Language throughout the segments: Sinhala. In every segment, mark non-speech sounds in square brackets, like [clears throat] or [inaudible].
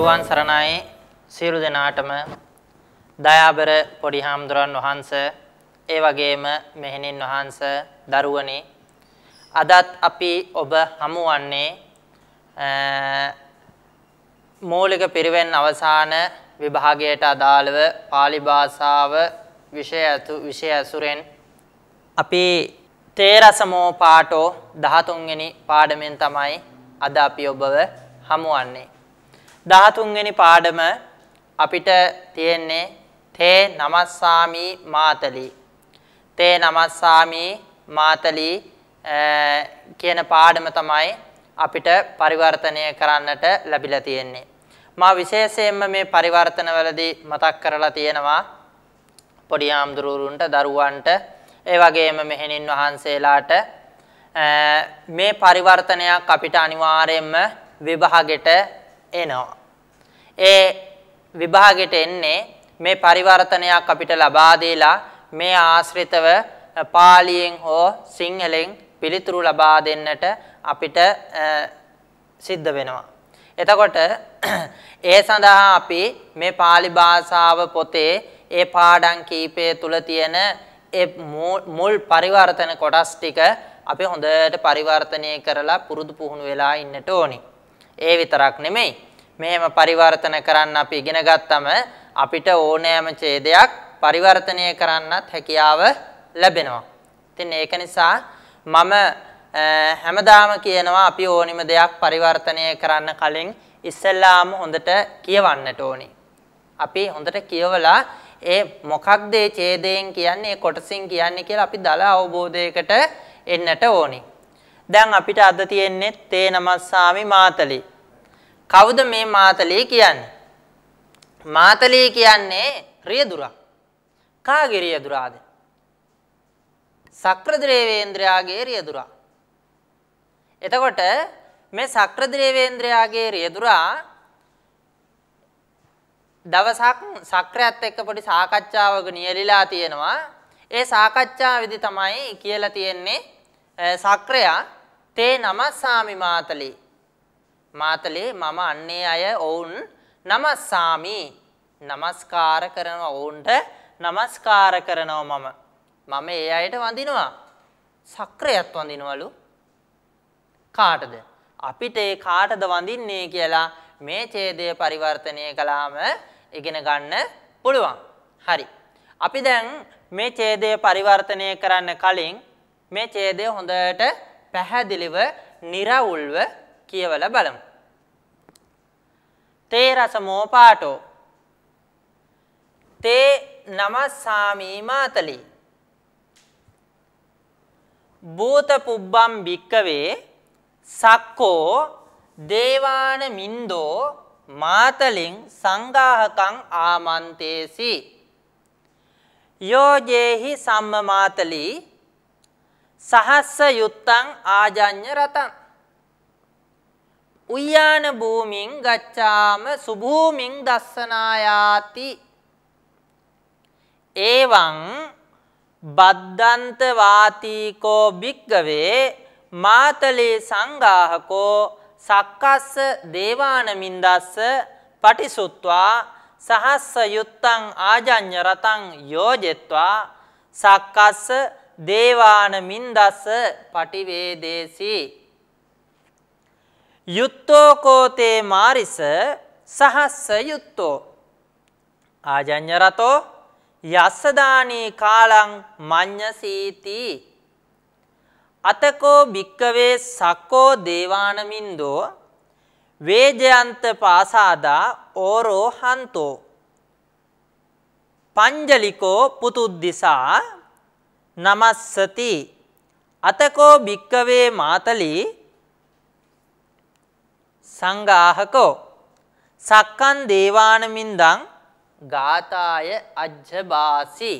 තෙරුවන් සරණයි සියලු දෙනාටම දයාබර පොඩි හාමුදුරන් වහන්ස ඒ වගේම මෙහෙණින් වහන්ස දරුවනි අදත් අපි ඔබ හමුවන්නේ මූලික පිරිවෙන් අවසාන විභාගයට අදාළව pāli භාෂාව විෂය අතු විෂය අසුරෙන් අපි තේරසමෝ පාඩෝ 13 වෙනි පාඩමෙන් තමයි අද අපි ඔබව හමුවන්නේ 13 වෙනි පාඩම අපිට තියෙන්නේ තේ නමස්සාමි මාතලි තේ නමස්සාමි මාතලි කියන පාඩම තමයි අපිට පරිවර්තනය කරන්නට ලැබිලා තියෙන්නේ මා විශේෂයෙන්ම මේ පරිවර්තනවලදී මතක් කරලා තියෙනවා පොඩි ආම්දුරුරුන්ට දරුවන්ට ඒ වගේම මෙහෙණින් වහන්සේලාට මේ පරිවර්තනයක් අපිට අනිවාර්යයෙන්ම විභාගෙට එනවා. ඒ විභාගෙට එන්නේ මේ පරිවර්තනයක් අපිට ලබා දීලා මේ ආශ්‍රිතව පාලියෙන් හෝ සිංහලෙන් පිළිතුරු ලබා දෙන්නට අපිට සිද්ධ වෙනවා. එතකොට [clears throat] ඒ සඳහා අපි මේ pāli භාෂාව පොතේ ඒ පාඩම් කීපය තුල තියෙන ඒ මුල් පරිවර්තන කොටස් ටික අපි හොඳට පරිවර්තනය කරලා පුරුදු පුහුණු වෙලා ඉන්නට ඕනේ. ඒ විතරක් නෙමෙයි. මෙහෙම පරිවර්තන කරන්න අපි ඉගෙන ගත්තම අපිට ඕනෑම ඡේදයක් පරිවර්තනය කරන්නත් හැකියාව ලැබෙනවා. ඉතින් ඒක නිසා මම හැමදාම කියනවා අපි ඕනිම දෙයක් පරිවර්තනය කරන්න කලින් ඉස්සෙල්ලාම හොඳට කියවන්නට ඕනි. අපි හොඳට කියවලා ඒ මොකක්ද ඒ ඡේදයෙන් කියන්නේ කොටසින් කියන්නේ කියලා අපි දල අවබෝධයකට එන්නට ඕනි. දැන් අපිට අද තියෙන්නේ තේ නමස්සාමි මාතලේ. කවුද මේ මාතලේ කියන්නේ? මාතලේ කියන්නේ රියදුරා. කාගේ රියදුරාද? සක්‍රද්‍රේවේන්ද්‍රයාගේ රියදුරා. එතකොට මේ සක්‍රද්‍රේවේන්ද්‍රයාගේ රියදුරා දවසක් සක්‍රයත් එක්ක පොඩි සාකච්ඡාවක නියැලිලා තියෙනවා. ඒ සාකච්ඡාවේදී තමයි කියලා තියෙන්නේ සක්‍රයා තේ නමස්සාමි මාතලේ. මාතලේ මම අන්නේ අය ඔවුන් නමස්සාමි. নমස්කාර කරනවා ඔවුන්ට নমස්කාර කරනවා මම. මම ඒ අයට වඳිනවා. සක්‍රයත් වඳිනවලු. කාටද? අපිට ඒ කාටද වඳින්නේ කියලා මේ ඡේදය පරිවර්තනය කළාම ඉගෙන ගන්න පුළුවන්. හරි. අපි දැන් මේ ඡේදය පරිවර්තනය කරන්න කලින් මේ ඡේදය හොඳට පැහැදිලිව निराවුල්ව කියවලා බලමු. තේ රස මෝපාටෝ තේ නමස්සාමී මාතලි භූත පුබ්බම් භික්කවේ සක්කෝ දේවාන මින්දෝ මාතලින් සංගාහකං ආමන්තේසි යෝජේහි සම්ම මාතලී සහස්ස යුත්තං ආජඤ්‍ය රතං උයාන භූමින් ගච්ඡාම සුභූමින් දස්සනායාති එවං බද්දන්ත වාතිකෝ භික්කවේ මාතලේ සංගාහකෝ සක්කස්ස දේවානමින්දස්ස පටිසුත්වා සහස්ස යුත්තං ආජඤ්‍ය රතං යෝජෙත්වා සක්කස්ස දේවාන මින්දස්ස පටිවේදේසි යුත්තෝ කෝතේ මාරිස සහස්ස යුත්තෝ ආජඤ්‍ය රතෝ යස්ස දානී කාලං මඤ්ඤසීති අතකෝ භික්කවේ සක්කෝ දේවාන මින්දෝ වේජයන්ත පාසාදා ඕරෝ හන්තෝ පංජලිකෝ පුතුද්දිසා නමස්සති අතකෝ භික්කවේ මාතලි සංගාහකෝ සක්කන් දේවානමින්දං ගාතාය අජ්ජබාසි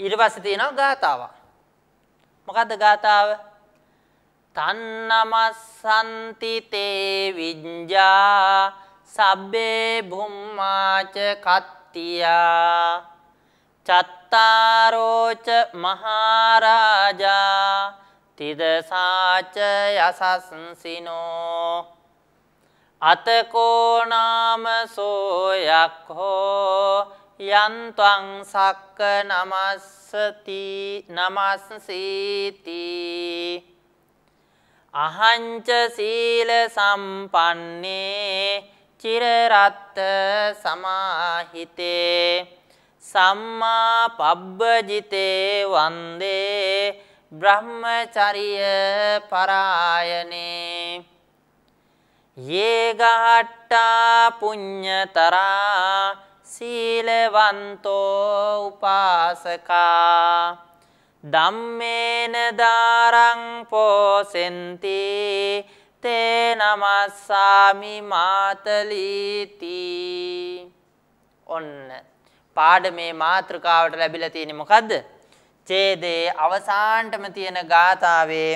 ඊට පස්සේ තියෙනවා ගාතාව. මොකද්ද ගාතාව? තන්නමස්සන්ති තේ විඤ්ඤා සබ්බේ භුම්මාච කත්තියා චත්තාරෝච මහරජා තිදසාච යසස්සිනෝ අතකෝ නාම සෝයක්ඛෝ යන්ත්වං සක්ක නමස්සති නමස්සීති අහංච සීල සම්පන්නේ චිරරත්ත සමාහිතේ සම්මා පබ්බජිතේ වන්දේ බ්‍රහ්මචරිය පරායනේ යේගහට්ටා පුඤ්ඤතරා සීලවන්තෝ උපාසකා ධම්මේන දාරං පෝසෙන්ති තේ නමස්සාමි මාතලීති ඔන්න පාඩමේ මාතෘකාවට ලැබිලා තියෙන්නේ මොකද්ද? ඡේදයේ අවසානටම තියෙන ගාතාවේ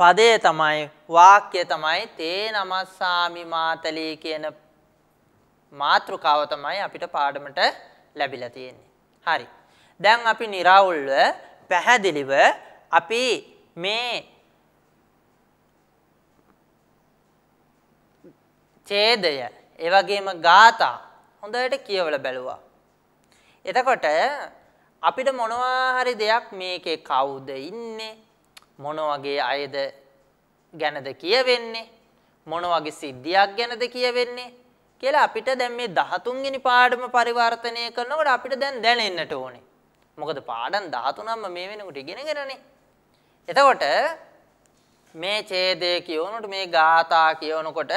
පදය තමයි වාක්‍ය තමයි තේ නමස්සාමි මාතලී කියන මාතෘකාව තමයි අපිට පාඩමට ලැබිලා තියෙන්නේ. හරි. දැන් අපි निराවුල්ව පැහැදිලිව අපි මේ ඡේදය ඒ වගේම ગાතා හොඳට කියවලා බැලුවා. එතකොට අපිට මොනවා හරි දෙයක් මේකේ කවුද ඉන්නේ මොන වගේ අයද ගැනද කියවෙන්නේ මොන වගේ සිද්ධියක් ගැනද කියවෙන්නේ කියලා අපිට දැන් මේ 13 වෙනි පාඩම පරිවර්තනය කරනකොට අපිට දැන් දැනෙන්නට ඕනේ. මොකද පාඩම් 13ම මේ වෙනකොට ඉගෙනගෙනනේ. එතකොට මේ ඡේදය කියවනකොට මේ ගාථා කියවනකොට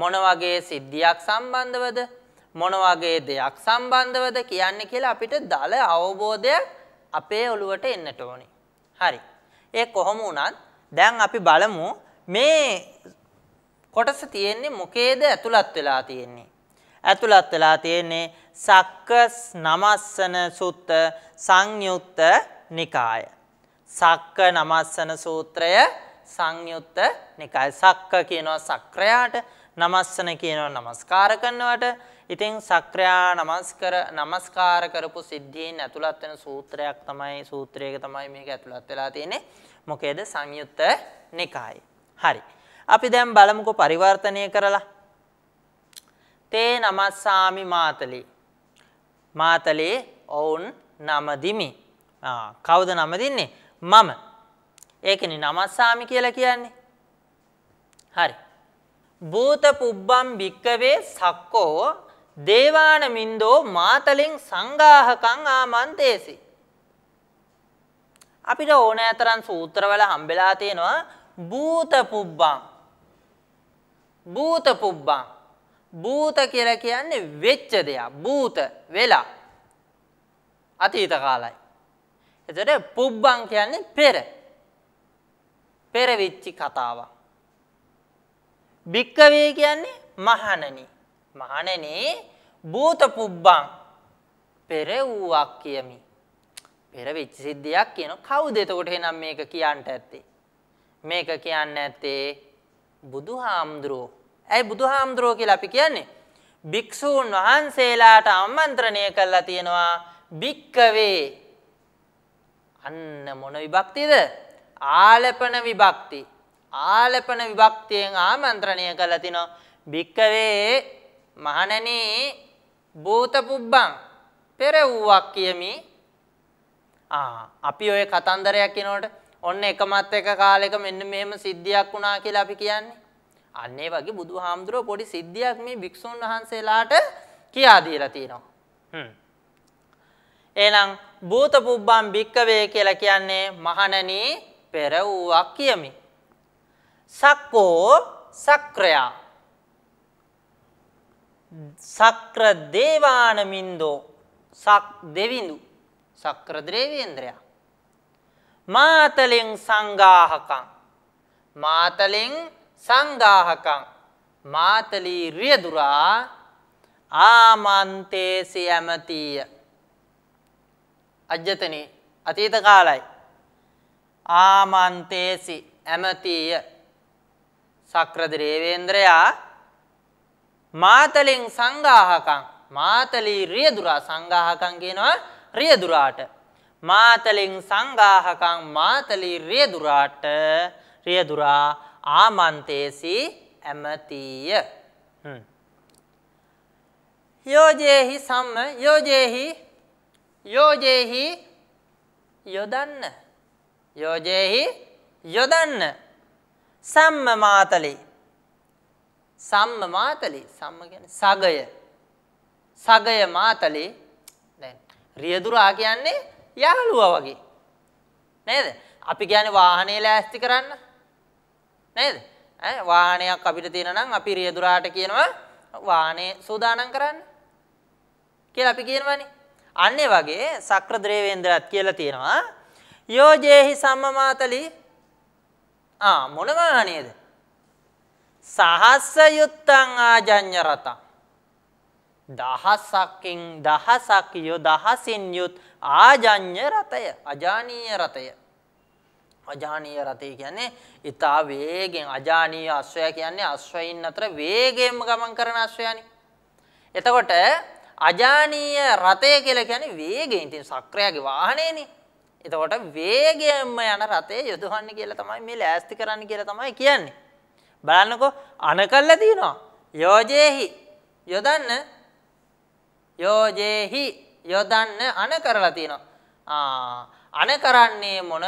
මොන වගේ සිද්ධියක් සම්බන්ධවද මොන වගේ දෙයක් සම්බන්ධවද කියන්නේ කියලා අපිට දල අවබෝධයක් අපේ ඔළුවට එන්නට ඕනේ. හරි. ඒ කොහොම වුණත් දැන් අපි බලමු මේ කොටස තියෙන්නේ මොකේද ඇතුළත් වෙලා තියෙන්නේ. ඇතුළත් වෙලා තියෙන්නේ සක්ක නමස්සන සුත්ත සංයුත්ත නිකාය. සක්ක නමස්සන සූත්‍රය සංයුත්ත නිකාය. සක්ක කියනවා සක්‍රයාට, නමස්සන කියනවා নমස්කාර කරනවට. ඉතින් සක්‍රයා নমස්කර নমස්කාර කරපු සිද්ධීන් ඇතුළත් වෙන සූත්‍රයක් තමයි සූත්‍රයක තමයි මේක ඇතුළත් වෙලා තියෙන්නේ. මොකේද සංයුත්ත නිකාය. හරි. අපි දැන් බලමුකෝ පරිවර්තනය කරලා තේ නමස්සාමි මාතලේ. මාතලේ ඔවුන් නමදිමි. කවුද නමදින්නේ? මම. ඒකනේ නමස්සාමි කියලා කියන්නේ. හරි. භූත පුබ්බම් භික්කවේ සක්කෝ දේවාන මින්දෝ මාතලෙන් සංගාහකං ආමන්තේසි. අපිට ඕනෑතරම් සූත්‍රවල හම්බෙලා තියෙනවා භූත පුබ්බම්. භූත පුබ්බම් භූත කියලා කියන්නේ වෙච්ච දෙයක්. භූත වෙලා. අතීත කාලයි. එතකොට පුබ්බං කියන්නේ පෙර. පෙර වෙච්ච කතාවක්. භික්කවේ කියන්නේ මහණනි. මහණනි භූත පුබ්බං පෙර වූවක් කියමි. පෙර වෙච්ච සිද්ධියක් කියන කවුද එතකොට එහෙනම් මේක කියන්න ඇත්තේ? මේක කියන්න ඇත්තේ බුදුහාමුදුරුවෝ ඇයි බුදුහාමුදුරුවෝ කියලා අපි කියන්නේ? භික්ෂූන් වහන්සේලාට ආමන්ත්‍රණය කරලා තියෙනවා භික්කවේ අන්න මොන විභක්තියද? ආලපන විභක්ති. ආලපන විභක්තියෙන් ආමන්ත්‍රණය කරලා තිනවා භික්කවේ මහණෙනි භූත පුබ්බං පෙර වූවක් කියමි. ආ අපි ඔය කතන්දරයක් කියනකොට ඔන්න එකමත් එක කාලෙක මෙන්න මෙහෙම සිද්ධියක් වුණා කියලා අපි කියන්නේ. අන්න ඒ වගේ බුදුහාමුදුරුවෝ පොඩි සිද්ධියක් මේ භික්ෂුන් වහන්සේලාට කියා දීලා තියෙනවා. හ්ම්. එහෙනම් භූත පුබ්බම් භික්කවේ කියලා කියන්නේ මහණනි පෙර වූවක් කියමි. සක්කෝ සක්‍රයා. සක්‍ර දේවානමින්දෝ සක් දෙවිඳු සක්‍ර දේවේන්ද්‍රයා. මාතලෙන් සංගාහකං මාතලෙන් සංගාහකං මාතලී රියදුරා ආමන්තේසි ඇමතීය. අජ්‍යතන අතීත කාලයි. ආමන්තේසි ඇමතීය සක්‍රද රේවේන්ද්‍රයා මාතලින් සංගාහකං මාතලී රියදුරා සංගාහකං කියනවා රියදුරාට මාතලින් සංගාහකං මාතලී රියදුරාට රියදුරා ආමන්තේසි ඇමතිය යෝජේහි සම්ම යෝජේහි යෝජේහි යොදන්න යෝජේහි යොදන්න සම්ම මාතලේ සම්ම මාතලේ සම්ම කියන්නේ සගය සගය මාතලේ දැන් රියදුරා කියන්නේ යාළුවා වගේ නේද අපි කියන්නේ වාහනේ ලෑස්ති කරන්න නේද? ඈ වාහනයක් අපිට තියෙනවා නම් අපි රියදුරාට කියනවා වාහනේ සූදානම් කරන්න කියලා අපි කියනවනේ. අන්න ඒ වගේ සක්‍ර ද්‍රව්‍යෙන්ද්‍රයත් කියලා තියෙනවා. යෝජේහි සම්මමාතලි ආ මොන වාහනේද? සහස්ස යුත්තං ආජඤ්‍ය රතං දහසකින් දහසක් යො දහසින් යුත් ආජඤ්‍ය රතය අජානීය රතය අජානීය රතේ කියන්නේ ඊතා වේගෙන් අජානීය අශ්වය කියන්නේ අශ්වයින් අතර වේගයෙන්ම ගමන් කරන අශ්වයානේ. එතකොට අජානීය රතේ කියලා කියන්නේ වේගයෙන් ඉතින් සක්‍රයාගේ වාහනේනේ. එතකොට වේගයෙන්ම යන රතේ යොදවන්නේ කියලා තමයි මේ ලෑස්ති කරන්න කියලා තමයි කියන්නේ. බලන්නකෝ අනකල්ලා තිනවා. යෝජේහි යොදන්න යෝජේහි යොදන්න අන කරලා තිනවා. ආ අන කරන්නේ මොන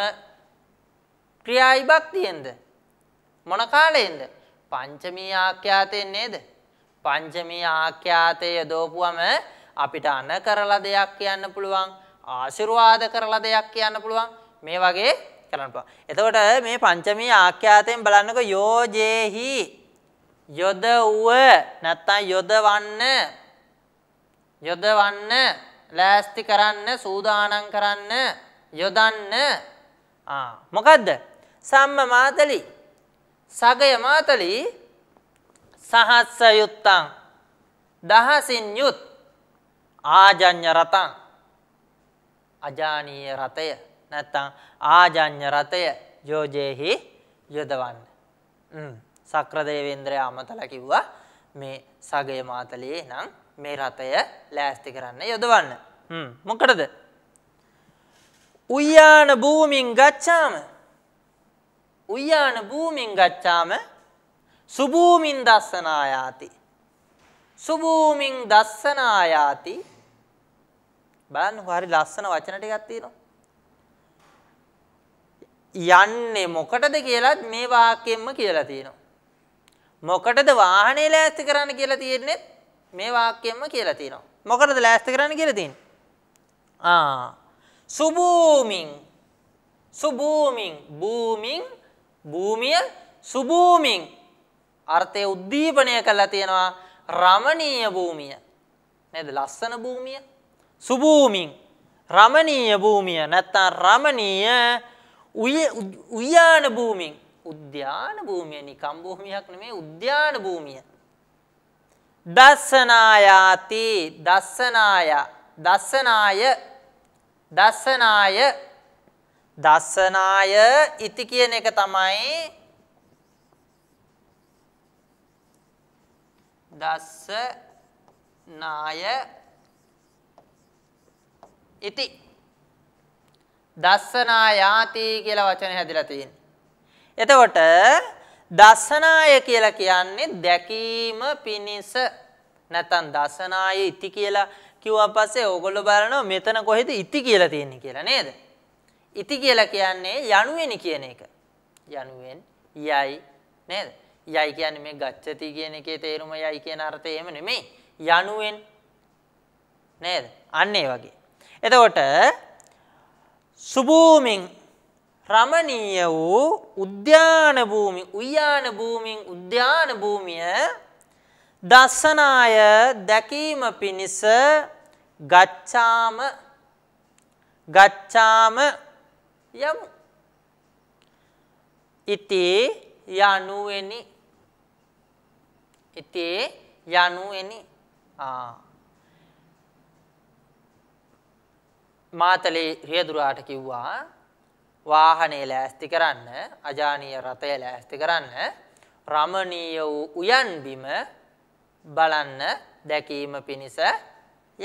ක්‍රියා විභක්තියෙන්ද මොන කාලයෙන්ද පංචමී ආඛ්‍යාතයෙන් නේද පංචමී ආඛ්‍යාතය දෝපුවම අපිට අන කරලා දෙයක් කියන්න පුළුවන් ආශිර්වාද කරලා දෙයක් කියන්න පුළුවන් මේ වගේ කරන්න පුළුවන් එතකොට මේ පංචමී ආඛ්‍යාතයෙන් බලන්නකො යෝජේහි යොද වූ නැත්තම් යොදවන්න යොදවන්න ලෑස්ති කරන්න සූදානම් කරන්න යොදන්න ආ මොකද්ද සම්ම මාතලි සගය මාතලි සහස්ස යුත්තං දහසින් යුත් ආජඤ්‍ය රතං අජානීය රතය නැත්තං ආජඤ්‍ය රතය යෝජේහි යොදවන්න සක්‍රදේවේන්ද්‍රය අමතල කිව්වා මේ සගය මාතලේ නම් මේ රතය ලෑස්ති කරන්න යොදවන්න මොකටද උයාන භූමින් ගච්ඡාම උයාන භූමින් ගච්ඡාම සුභූමින් දස්සනායාති. සුභූමින් දස්සනායාති. බලන්න හරි ලස්සන වචන ටිකක් තියෙනවා. යන්නේ මොකටද කියලා මේ වාක්‍යෙම්ම කියලා තියෙනවා. මොකටද වාහනේ ලෑස්ති කරන්න කියලා තියෙන්නේ මේ වාක්‍යෙම්ම කියලා තියෙනවා. මොකටද ලෑස්ති කරන්න කියලා තියෙන්නේ? ආ සුභූමින් සුභූමින් භූමින් භූමිය සුභූමින් අර්ථය උද්දීපනය කරලා තියෙනවා රමණීය භූමිය. නේද? ලස්සන භූමිය. සුභූමින් රමණීය භූමිය නැත්නම් රමණීය උයාන භූමින් උද්‍යාන භූමිය නිකම් භූමියක් නෙමේ උද්‍යාන භූමිය. දස්සනායාති දස්සනාය දස්සනාය දස්සනාය දස්සනාය ඉති කියන එක තමයි දස්ස නාය ඉති දස්සනායාති කියලා වචන හැදිලා තියෙන්නේ. එතකොට දස්සනාය කියලා කියන්නේ දැකීම පිණිස නැත්නම් දසනාය ඉති කියලා කිව්වා පස්සේ ඕගොල්ලෝ බලනවා මෙතන කොහෙද ඉති කියලා තියෙන්නේ කියලා නේද? ඉති කියලා කියන්නේ යනුවෙනි කියන එක. යනුවෙන් යයි නේද? යයි කියන්නේ මේ ගච්ඡති කියන එකේ තේරුම යයි කියන අර්ථය එහෙම නෙමෙයි. යනුවෙන් නේද? අන්න ඒ වගේ. එතකොට සුභූමින් රමණීය වූ උද්‍යාන භූමි උයාන භූමින් උද්‍යාන භූමිය දස්සනාය දැකීම පිණිස ගච්ඡාම ගච්ඡාම යමු. ඉතේ යනුවෙනි. ඉතේ යනුවෙනි. ආ. මාතලේ රියදුරාට කිව්වා වාහනේ ලෑස්ති කරන්න අජානීය රථය ලෑස්ති කරන්න රමණීය වූ උයන් බිම බලන්න දැකීම පිණිස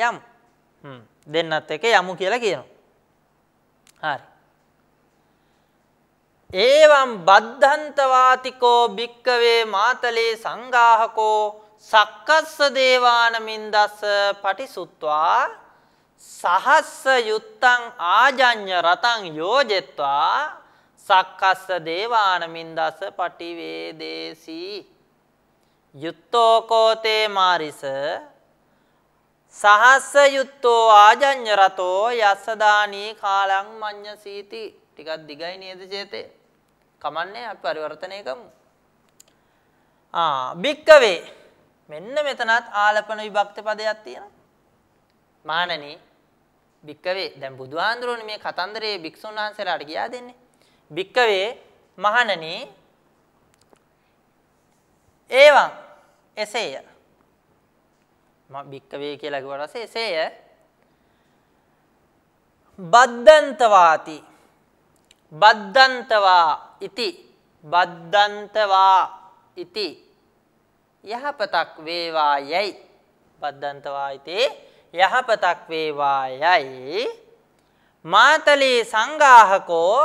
යම් දෙන්නත් එක යමු කියලා කියනවා හරි ඒවම් බද්ධන්තවාතිකෝ භික්කවේ මාතලේ සංගාහකෝ සක්කස්ස දේවානමින් දස්ස පටිසුත්වා සහස්ස යුත්තං ආජඤ්‍ය රතං යෝජෙත්වා සක්කස්ස දේවානමින් දස්ස පටිවේදේසී යුත්තෝ කෝතේ මාරිස සහස්ස යුත්තෝ ආජඤ්‍ය රතෝ යස්සදානී කාලං මඤ්ඤසීති ටිකක් දිගයි නේද චේතේ කමන්නේ අපි පරිවර්තනය කරමු. ආ බික්කවේ මෙන්න මෙතනත් ආලපන විභක්ති පදයක් තියෙනවා. මානනී බික්කවේ දැන් බුදුහාඳුරෝනේ මේ කතන්දරයේ භික්ෂුන් වහන්සේලාට කියා දෙන්නේ. බික්කවේ මහණනී ඒවං එසේය. මම බික්කවේ කියලා කිව්වට පස්සේ එසේය. බද්දන්තවාති බද්දන්තවා ඉති බද්දන්තවා ඉති යහපතක් වේවා යයි බද්දන්තවා ඉති යහපතක් වේවා යයි මාතලේ සංගාහකෝ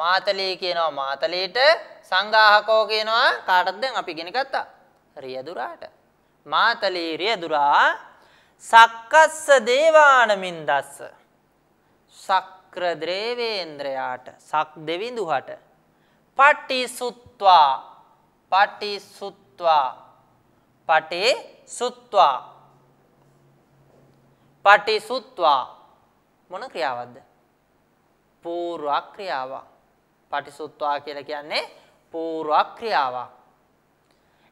මාතලේ කියනවා මාතලේට සංගාහකෝ කියනවා කාටද දැන් අපි ඉගෙන ගත්තා රියදුරාට මාතලේ රියදුරා සක්කස්ස දේවානමින් දස්ස සක්‍ර ද්‍රේවේන්ද්‍රයාට සක් දෙවිඳුහට පටිසුත්වා පටිසුත්වා පටිසුත්වා පටිසුත්වා මොන ක්‍රියාවක්ද? පූර්ව ක්‍රියාවක්. පටිසුත්වා කියලා කියන්නේ පූර්ව ක්‍රියාවක්.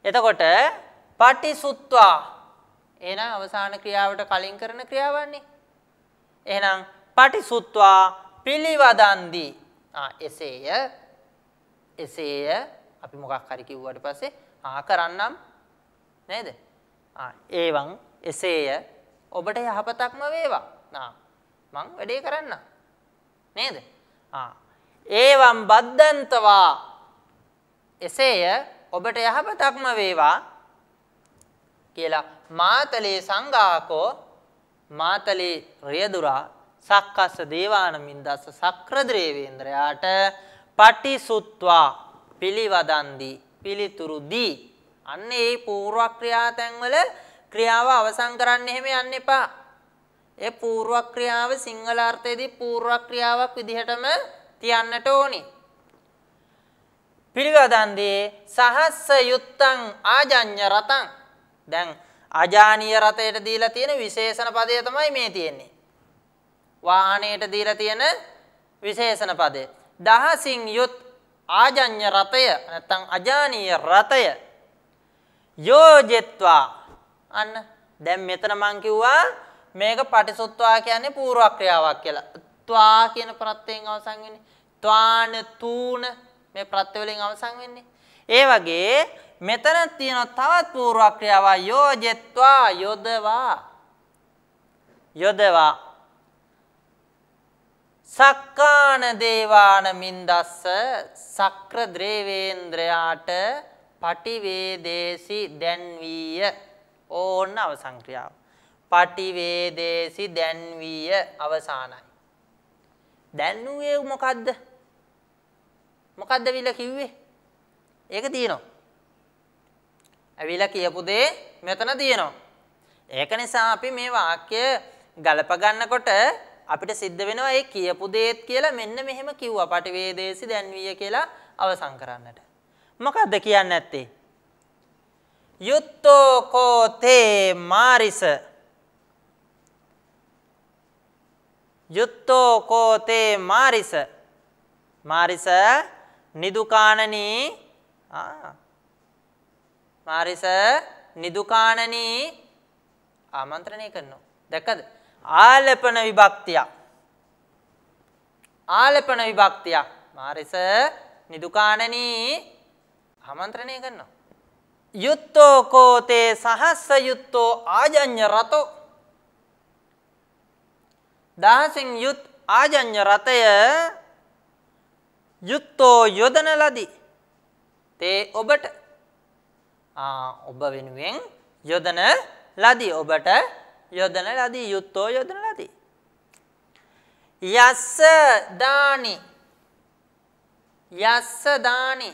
එතකොට පටිසුත්වා එහෙනම් අවසාන ක්‍රියාවට කලින් කරන ක්‍රියාවන්නේ. එහෙනම් පටිසුත්වා පිළිවදන්දි. ආ එසේය එසේය අපි මොකක් හරි කිව්වට පස්සේ ආ කරන්නම් නේද? ආ ඒවන් එසේය ඔබට යහපතක්ම වේවා. ආ මං වැඩේ කරන්න. නේද? ආ ඒවම් බද්දන්තවා එසේය ඔබට යහපතක්ම වේවා කියලා මාතලේ සංඝාකෝ මාතලේ රියදුරා සක්කස්ස දේවානමින්දස්ස සක්‍රද්‍රේවේන්ද්‍රයාට පටිසුත්වා පිළිවදන්දී පිළිතුරු දී අන්න ඒ పూర్ව ක්‍රියාතැන්වල ක්‍රියාව අවසන් කරන්න එහෙම යන්න එපා. ඒ పూర్ව ක්‍රියාව සිංහල අර්ථයේදී పూర్ව ක්‍රියාවක් විදිහටම තියන්නට ඕනි. පිළිවදන්දී සහස්ස යුත්තං ආජඤ්‍ය රතං දැන් අජානීය රතයට දීලා තියෙන විශේෂණ පදය තමයි මේ තියෙන්නේ. වාහනයට දීලා තියෙන විශේෂණ පදේ දහසින් යුත් ආජඤ්‍ය රතය නැත්නම් අජානීය රතය යෝජෙත්වා අන්න දැන් මෙතන මං කිව්වා මේක පටිසොත්වා කියන්නේ පූර්ව ක්‍රියාවක් කියලා. ත්වා කියන ප්‍රත්‍යයෙන් අවසන් වෙන්නේ ත්වාන තූන මේ ප්‍රත්‍ය වලින් අවසන් වෙන්නේ. ඒ වගේ මෙතන තියෙන තවත් පූර්ව ක්‍රියාව යෝජෙත්වා යොදවා යොදවා සක්කාන දේවාන මින්දස්ස සක්‍ර ද්‍රේවේන්ද්‍රයාට පටිවේදේසි දැන්වීය ඕන්න අවසන් ක්‍රියාව. පටිවේදේසි දැන්වීය අවසానයි. දැන්ුවේ මොකද්ද? මොකද්ද විල කිව්වේ? ඒක දිනනවා. අවිල කියපු දේ මෙතන දිනනවා. ඒක නිසා අපි මේ වාක්‍ය ගලප ගන්නකොට අපිට සිද්ධ වෙනවා ඒ කියපු දේත් කියලා මෙන්න මෙහෙම කිව්වා පටිවේදේසි දැන්විය කියලා අවසන් කරන්නට. මොකද්ද කියන්න ඇත්තේ? යුත්තෝ කෝ තේ මාරිස යුත්තෝ කෝ තේ මාරිස මාරිස නිදුකාණනී මාරිස නිදුකාණනී ආමන්ත්‍රණය කරනවා දැක්කද ආලපන විභක්තියක්. ආලපන විභක්තියක්. මාරිස නිදුකාණනී ආමන්ත්‍රණය කරනවා. යුත්තෝ කෝතේ සහස්ස යුත්තෝ ආජඤ්‍ය රතෝ දහසින් යුත් ආජඤ්‍ය රතය යුත්තෝ යොදන ලදී තේ ඔබට ඔබ වෙනුවෙන් යොදන ලදී ඔබට යොදන ලදී යුත්තෝ යොදන ලදී. යස්ස දානි යස්ස දානි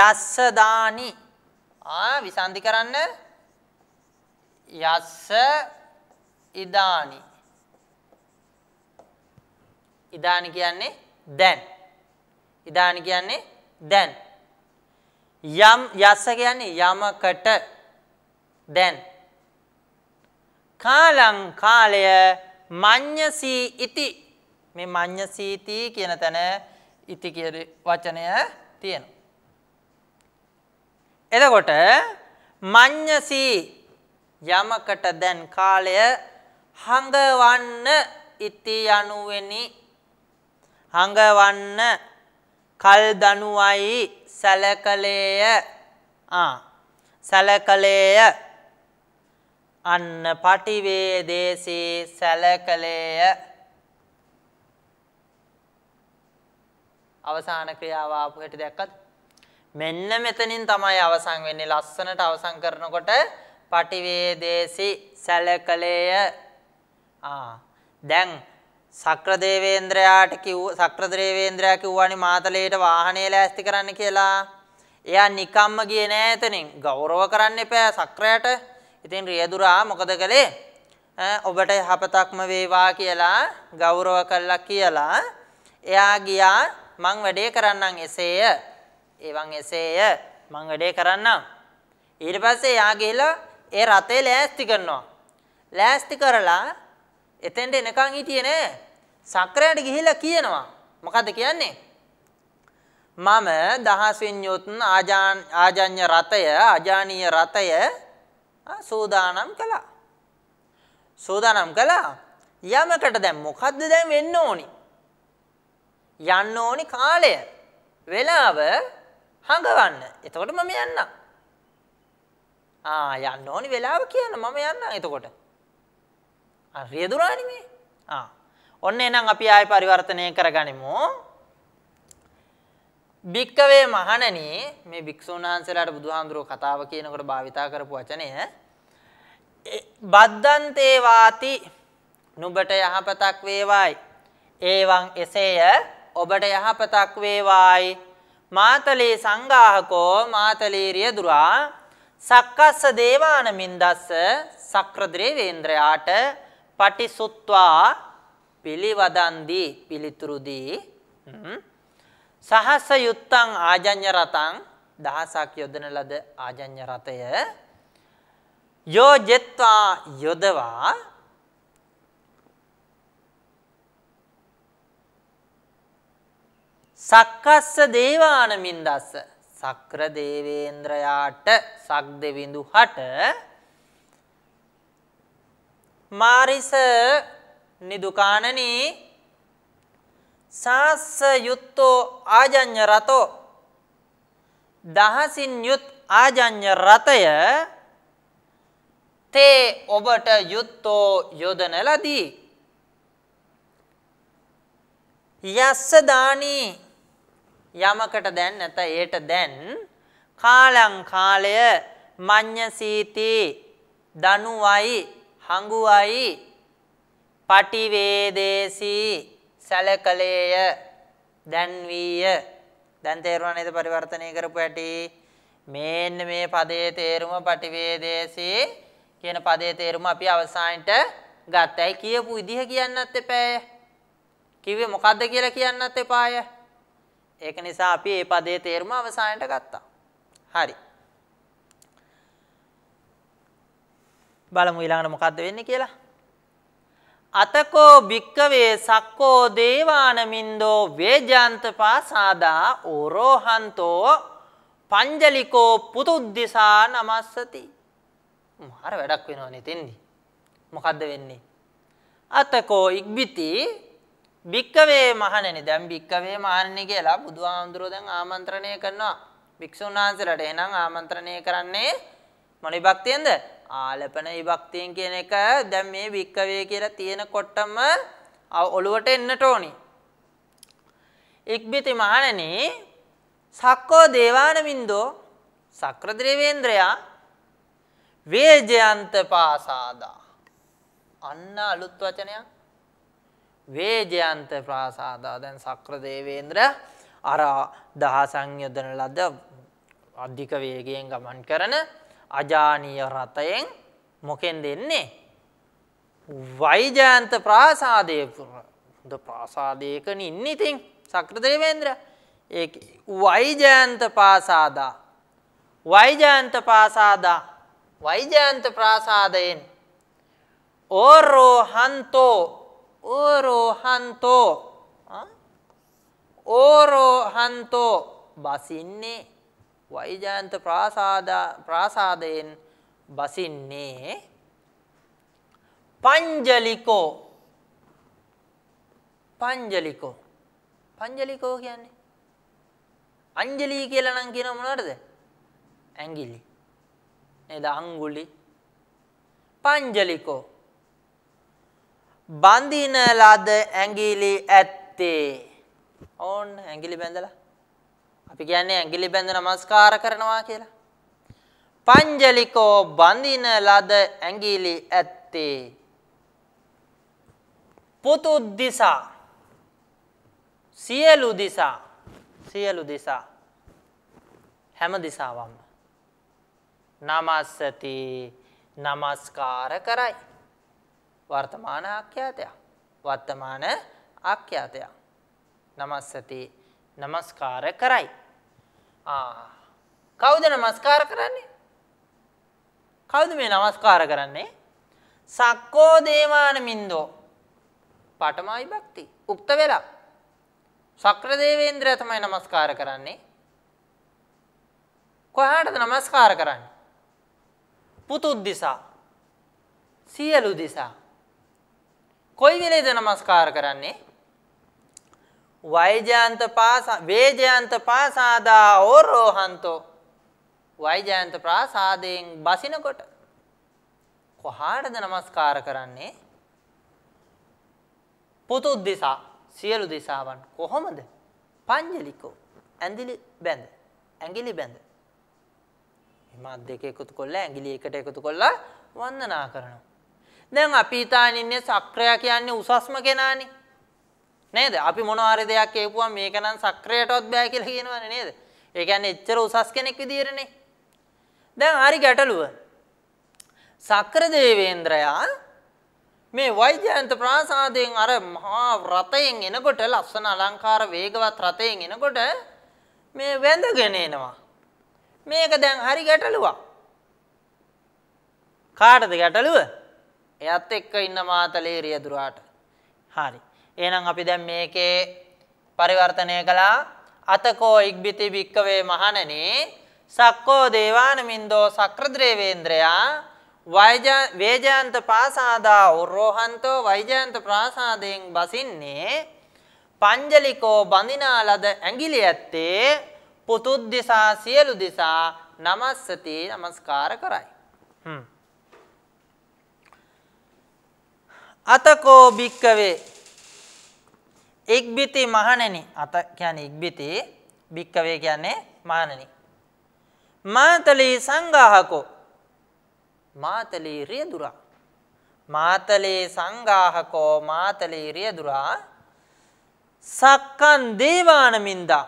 යස්ස දානි ආ විසන්දි කරන්න යස්ස ඉදානි ඉදානි කියන්නේ දැන් ඉදානි කියන්නේ දැන් යම් යස්ස කියන්නේ යමකට දැන් කාලං කාලය මඤ්ඤසී ඉති මේ මඤ්ඤසීති කියන තැන ඉති කියන වචනය තියෙනවා. එතකොට මඤ්ඤසී යමකට දැන් කාලය හඟවන්න ඉති යනුවෙනි හඟවන්න කල් දනුවයි සැලකලේය ආ සැලකලේය අන්න පටිවේ දේශී සැලකලේය අවසාන ක්‍රියාව ආපු හැටි දැක්කත් මෙන්න මෙතනින් තමයි අවසන් වෙන්නේ ලස්සනට අවසන් කරනකොට පටිවේදේසි සැලකලේය ආ දැන් සක්‍රදේවේන්ද්‍රයාට කිව්ව සක්‍රදේවේන්ද්‍රයා කිව්වානේ මාතලේට වාහනේ ලෑස්ති කරන්න කියලා එයා නිකම්ම ගියේ නෑ එතනින් ගෞරව කරන්න එපා සක්‍රයට ඉතින් රියදුරා මොකද කළේ? ඔබට යහපතක්ම වේවා කියලා ගෞරව කළා කියලා එයා ගියා මං වැඩේ කරන්නම් එසේය. එවන් එසේය මං වැඩේ කරන්නම්. ඊට පස්සේ එයා ගිහලා ඒ රතේ ලෑස්ති කරනවා. ලෑස්ති කරලා එතෙන්ට එනකන් හිටියේ නෑ. සක්‍රයට ගිහිලා කියනවා. මොකද කියන්නේ? මම දහස් විඤ්‍යොත් ආජාන්‍ය රතය, ආජානීය රතය සෝදානම් කළා. සෝදානම් කළා. යමකට දැන් මොකද්ද දැන් වෙන්න ඕනි? යන්න ඕනි කාලය. වෙලාව හඟවන්න. එතකොට මම යන්නම්. ආ යන්න ඕනි වෙලාව කියන මම යන්නම් එතකොට. හරියදුනානේ මේ. ආ. ඔන්න එහෙනම් අපි ආයෙ පරිවර්තනය කරගනිමු. භික්කවේ මහණනි මේ භික්ෂුන් වහන්සේලාට බුදුහාඳුරෝ කතාව කියනකොට භාවිතා කරපු වචනය බද්දන්තේ වාති නුඹට යහපතක් වේවායි එවං එසේය ඔබට යහපතක් වේවායි මාතලේ සංගාහකෝ මාතලීරිය දුරා සක්කස්ස දේවාන මින්දස්ස සක්‍රද්‍රේ වේන්ද්‍රයාට පටිසුත්වා පිළිවදන්දී පිළිතුරු දී සහස යුත්තං ආජඤ්‍ය රතං දහසක් යොදන ලද ආජඤ්‍ය රතය යෝජෙත්වා යොදවා සක්කස්ස දේවාන මින්දස්ස සක්‍ර දේවේන්ද්‍රයාට සක් දෙවිඳු හට මාරිස නිදුකානනී සාස්ස යුත්තෝ ආජඤ්‍ය රතෝ දහසින් යුත් ආජඤ්‍ය රතය තේ ඔබට යුත්තෝ යොදන ලදී යස්ස දානි යමකට දැන් නැත ඒට දැන් කාලං කාලය මඤ්ඤසීති දනුවයි හඟුවයි පටිවේදේසී සැලකලේය දැන් වීය දැන් තේරුණා නේද පරිවර්තනය කරපු හැටි මේන්න මේ පදයේ තේරුම පටිවේදේසී කියන පදයේ තේරුම අපි අවසානට ගත්තයි කියපු විදිහ කියන්නත් එපාය කිව්වේ මොකද්ද කියලා කියන්නත් එපාය ඒක නිසා අපි මේ පදයේ තේරුම අවසානට ගත්තා හරි බලමු ඊළඟට මොකද්ද වෙන්නේ කියලා අතකෝ භික්කවේ සක්කෝ දේවානමින්දෝ වේජාන්තපා සාදා ඕරෝහන්තෝ පංජලිකෝ පුතුද්දිසා නමස්සති. හර වැඩක් වෙනවා නෙතෙන්නේ. මොකද්ද වෙන්නේ. අතකෝ ඉක්බිති භික්කවේ මහණනි දැන් භික්කවේ මහණනි කියලා බුදුහාමුදුරුවෝ දැන් ආමන්ත්‍රණය කරනවා. භික්ෂුන් වහන්සේලාට එහෙනම් ආමන්ත්‍රණය කරන්නේ මොනිබක්තියෙන්ද? ආලපන විභක්තියෙන් කියන එක දැන් මේ වික්කවේ කියලා තියෙනකොටම ඔළුවට එන්නට ඕනි. ඉක්බිති මහණෙනි සක්කෝ දේවානමින්දෝ සක්‍රද්‍රවේන්ද්‍රයා වේජයන්ත පාසාදා අන්න අලුත් වචනයක් වේජයන්ත ප්‍රාසාදා දැන් සක්‍රදේවේන්ද්‍ර අර දහ සංයෝජන ලද අධික වේගයෙන් ගමන් කරන අජානීය රථයෙන් මොකෙන් දෙන්නේ. වෛජයන්ත ප්‍රාසාදය හොඳ ප්‍රාසාදයකන ඉන්න ඉතින් සක්‍රදේවේන්ද්‍ර ඒ වෛජයන්ත පාසාදා වෛජයන්ත පාසාදා වෛජයන්ත ප්‍රාසාදයෙන් ඕරෝහන්තෝ ඕරෝහන්තෝ ඕරෝහන්තෝ බසින්නේ වෛජයන්ත ප්‍රාසාදයෙන් බසින්නේ පංජලිකෝ පංජලිකෝ පංජලිකෝ කියන්නේ අංජලි කියලා නම් කියන මොනවද? ඇඟිලි. නේද අඟුලි. පංජලිකෝ බඳින ලද ඇඟිලි ඇත්තේ ඕන්න ඇඟිලි බැඳලා අපි කියන්නේ ඇඟිලි බැඳ නමස්කාර කරනවා කියලා. පංජලිකෝ බඳින ලද ඇඟිලි ඇත්තේ පුතු දිසා සියලු දිසා සියලු දිසා හැම දිසාවම නමස්සති නමස්කාර කරයි වර්තමාන ආඛ්‍යාතය වර්තමාන ආඛ්‍යාතය නමස්සති නමස්කාර කරයි කෞද නමස්කාර කරන්නේ කෞද මේ නමස්කාර කරන්නේ සක්කෝ දේවාන මින්දෝ පටමයි භක්ති උක්ත වෙලා සක්‍ර දේවේන්ද්‍රය තමයි නමස්කාර කරන්නේ කොහාටද නමස්කාර කරන්නේ පුතුත් දිසා සියලු දිසා කොයි වෙලේද නමස්කාර කරන්නේ වෛජයන්ත පාසා වේජයන්ත පාසාදා ඕරෝහන්තෝ වෛජයන්ත ප්‍රාසාදයෙන් බසිනකොට කොහාටද নমස්කාර කරන්නේ පුතු දිසා සියලු දිසාවන් කොහොමද පංජලිකෝ ඇඳිලි බැඳ ඇඟිලි බැඳ මේ දෙක එකතු කරලා ඇඟිලි එකට එකතු කරලා වන්දනා කරනවා දැන් අපි හිතානින්නේ සක්‍රයා කියන්නේ උසස්ම කෙනානේ නේද? අපි මොනවා හරි දෙයක් කියපුවා මේක නම් සක්‍රයටවත් බෑ කියලා කියනවනේ නේද? ඒ කියන්නේ එච්චර උසස් කෙනෙක් විදියටනේ. දැන් හරි ගැටලුව. සක්‍ර දේවේන්ද්‍රයා මේ වෛජයන්ත ප්‍රාසාදයෙන් අර මහා රතයෙන් එනකොට ලස්සන අලංකාර වේගවත් රතයෙන් එනකොට මේ වැඳගෙන එනවා. මේක දැන් හරි ගැටලුවක්. කාටද ගැටලුව? එයත් එක්ක ඉන්න මාතලේ රියදුරාට. හරි. එහෙනම් අපි දැන් මේකේ පරිවර්තනය කළා අතකෝ ඉක්බිති භික්කවේ මහණනි සක්කෝ දේවානමින්දෝ සක්‍රද්‍රේවේන්ද්‍රයා වේජයන්ත පාසාදා උරෝහන්තෝ වෛජයන්ත ප්‍රාසාදයෙන් බසින්නේ පංජලිකෝ බඳිනා ලද ඇඟිලි ඇත්තේ පුතුත් දිසා සියලු දිසා නමස්සති নমස්කාර කරයි. අතකෝ භික්කවේ ඉක්බිති මහණෙනි අත කියන්නේ ඉක්බිති භික්කවේ කියන්නේ මහණෙනි මාතලී සංඝාහකෝ මාතලී රියදුරා මාතලේ සංගාහකෝ මාතලේ රියදුරා සක්කන් දේවානමින්දා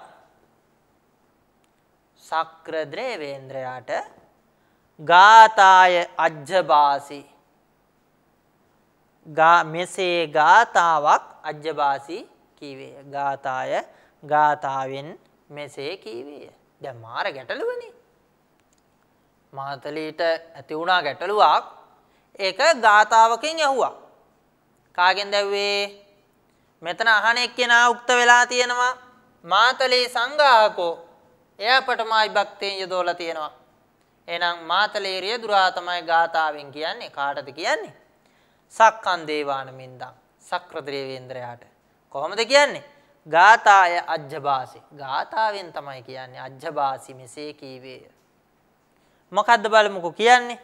සක්‍ර ද්‍රේවේන්ද්‍රයාට ගාතාය අජ්ජබාසි මෙසේ ගාතාවක් අජ්ජබාසි කීවේය. ගාතාය ගාතාවෙන් මෙසේ කීවේය. දැන් මාර ගැටලුවනේ. මාතලීට ඇති වුණා ගැටලුවක්. ඒක ගාතාවකින් ඇහුවා. කාගෙන් දැව්වේ? මෙතන අහන එක්කෙනා උක්ත වෙලා තියෙනවා. මාතලී සංඝාහකෝ එයා පටමයි භක්තියෙන් යදෝලා තියෙනවා. එහෙනම් මාතලේ රියදුරා තමයි ගාතාවෙන් කියන්නේ කාටද කියන්නේ? සක්කන් දේවාන මින්දා. සක්‍ර ද්‍රේවේන්ද්‍රයාට. කොහොමද කියන්නේ? ගාතාය අජ්ජබාසි. ගාතාවෙන් තමයි කියන්නේ අජ්ජබාසි මෙසේ කීවේ. මොකද්ද බලමුකෝ කියන්නේ?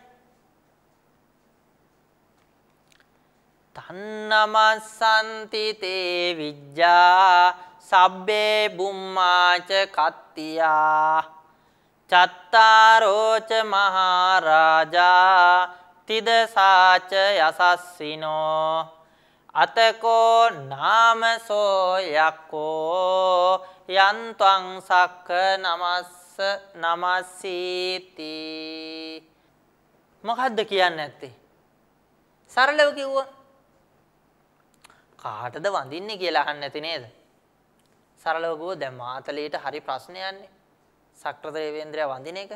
තන්නමස්සන්ති තේ විජ්ජා සබ්බේ බුම්මාච කත්තියා චත්තාරෝච මහරජා තිදසාච යසස්සිනෝ අතකෝ නාමසෝ යක්කෝ යන්තං සක්ක නමස්ස නමස්සීති මොකද්ද කියන්නේ ඇත්තේ සරලව කිව්වා කාටද වඳින්නේ කියලා අහන්න ඇති නේද සරලව ගෝ දැන් මාතලේට හරි ප්‍රශ්න යන්නේ සක්‍රදේවේන්ද්‍රය වඳින එක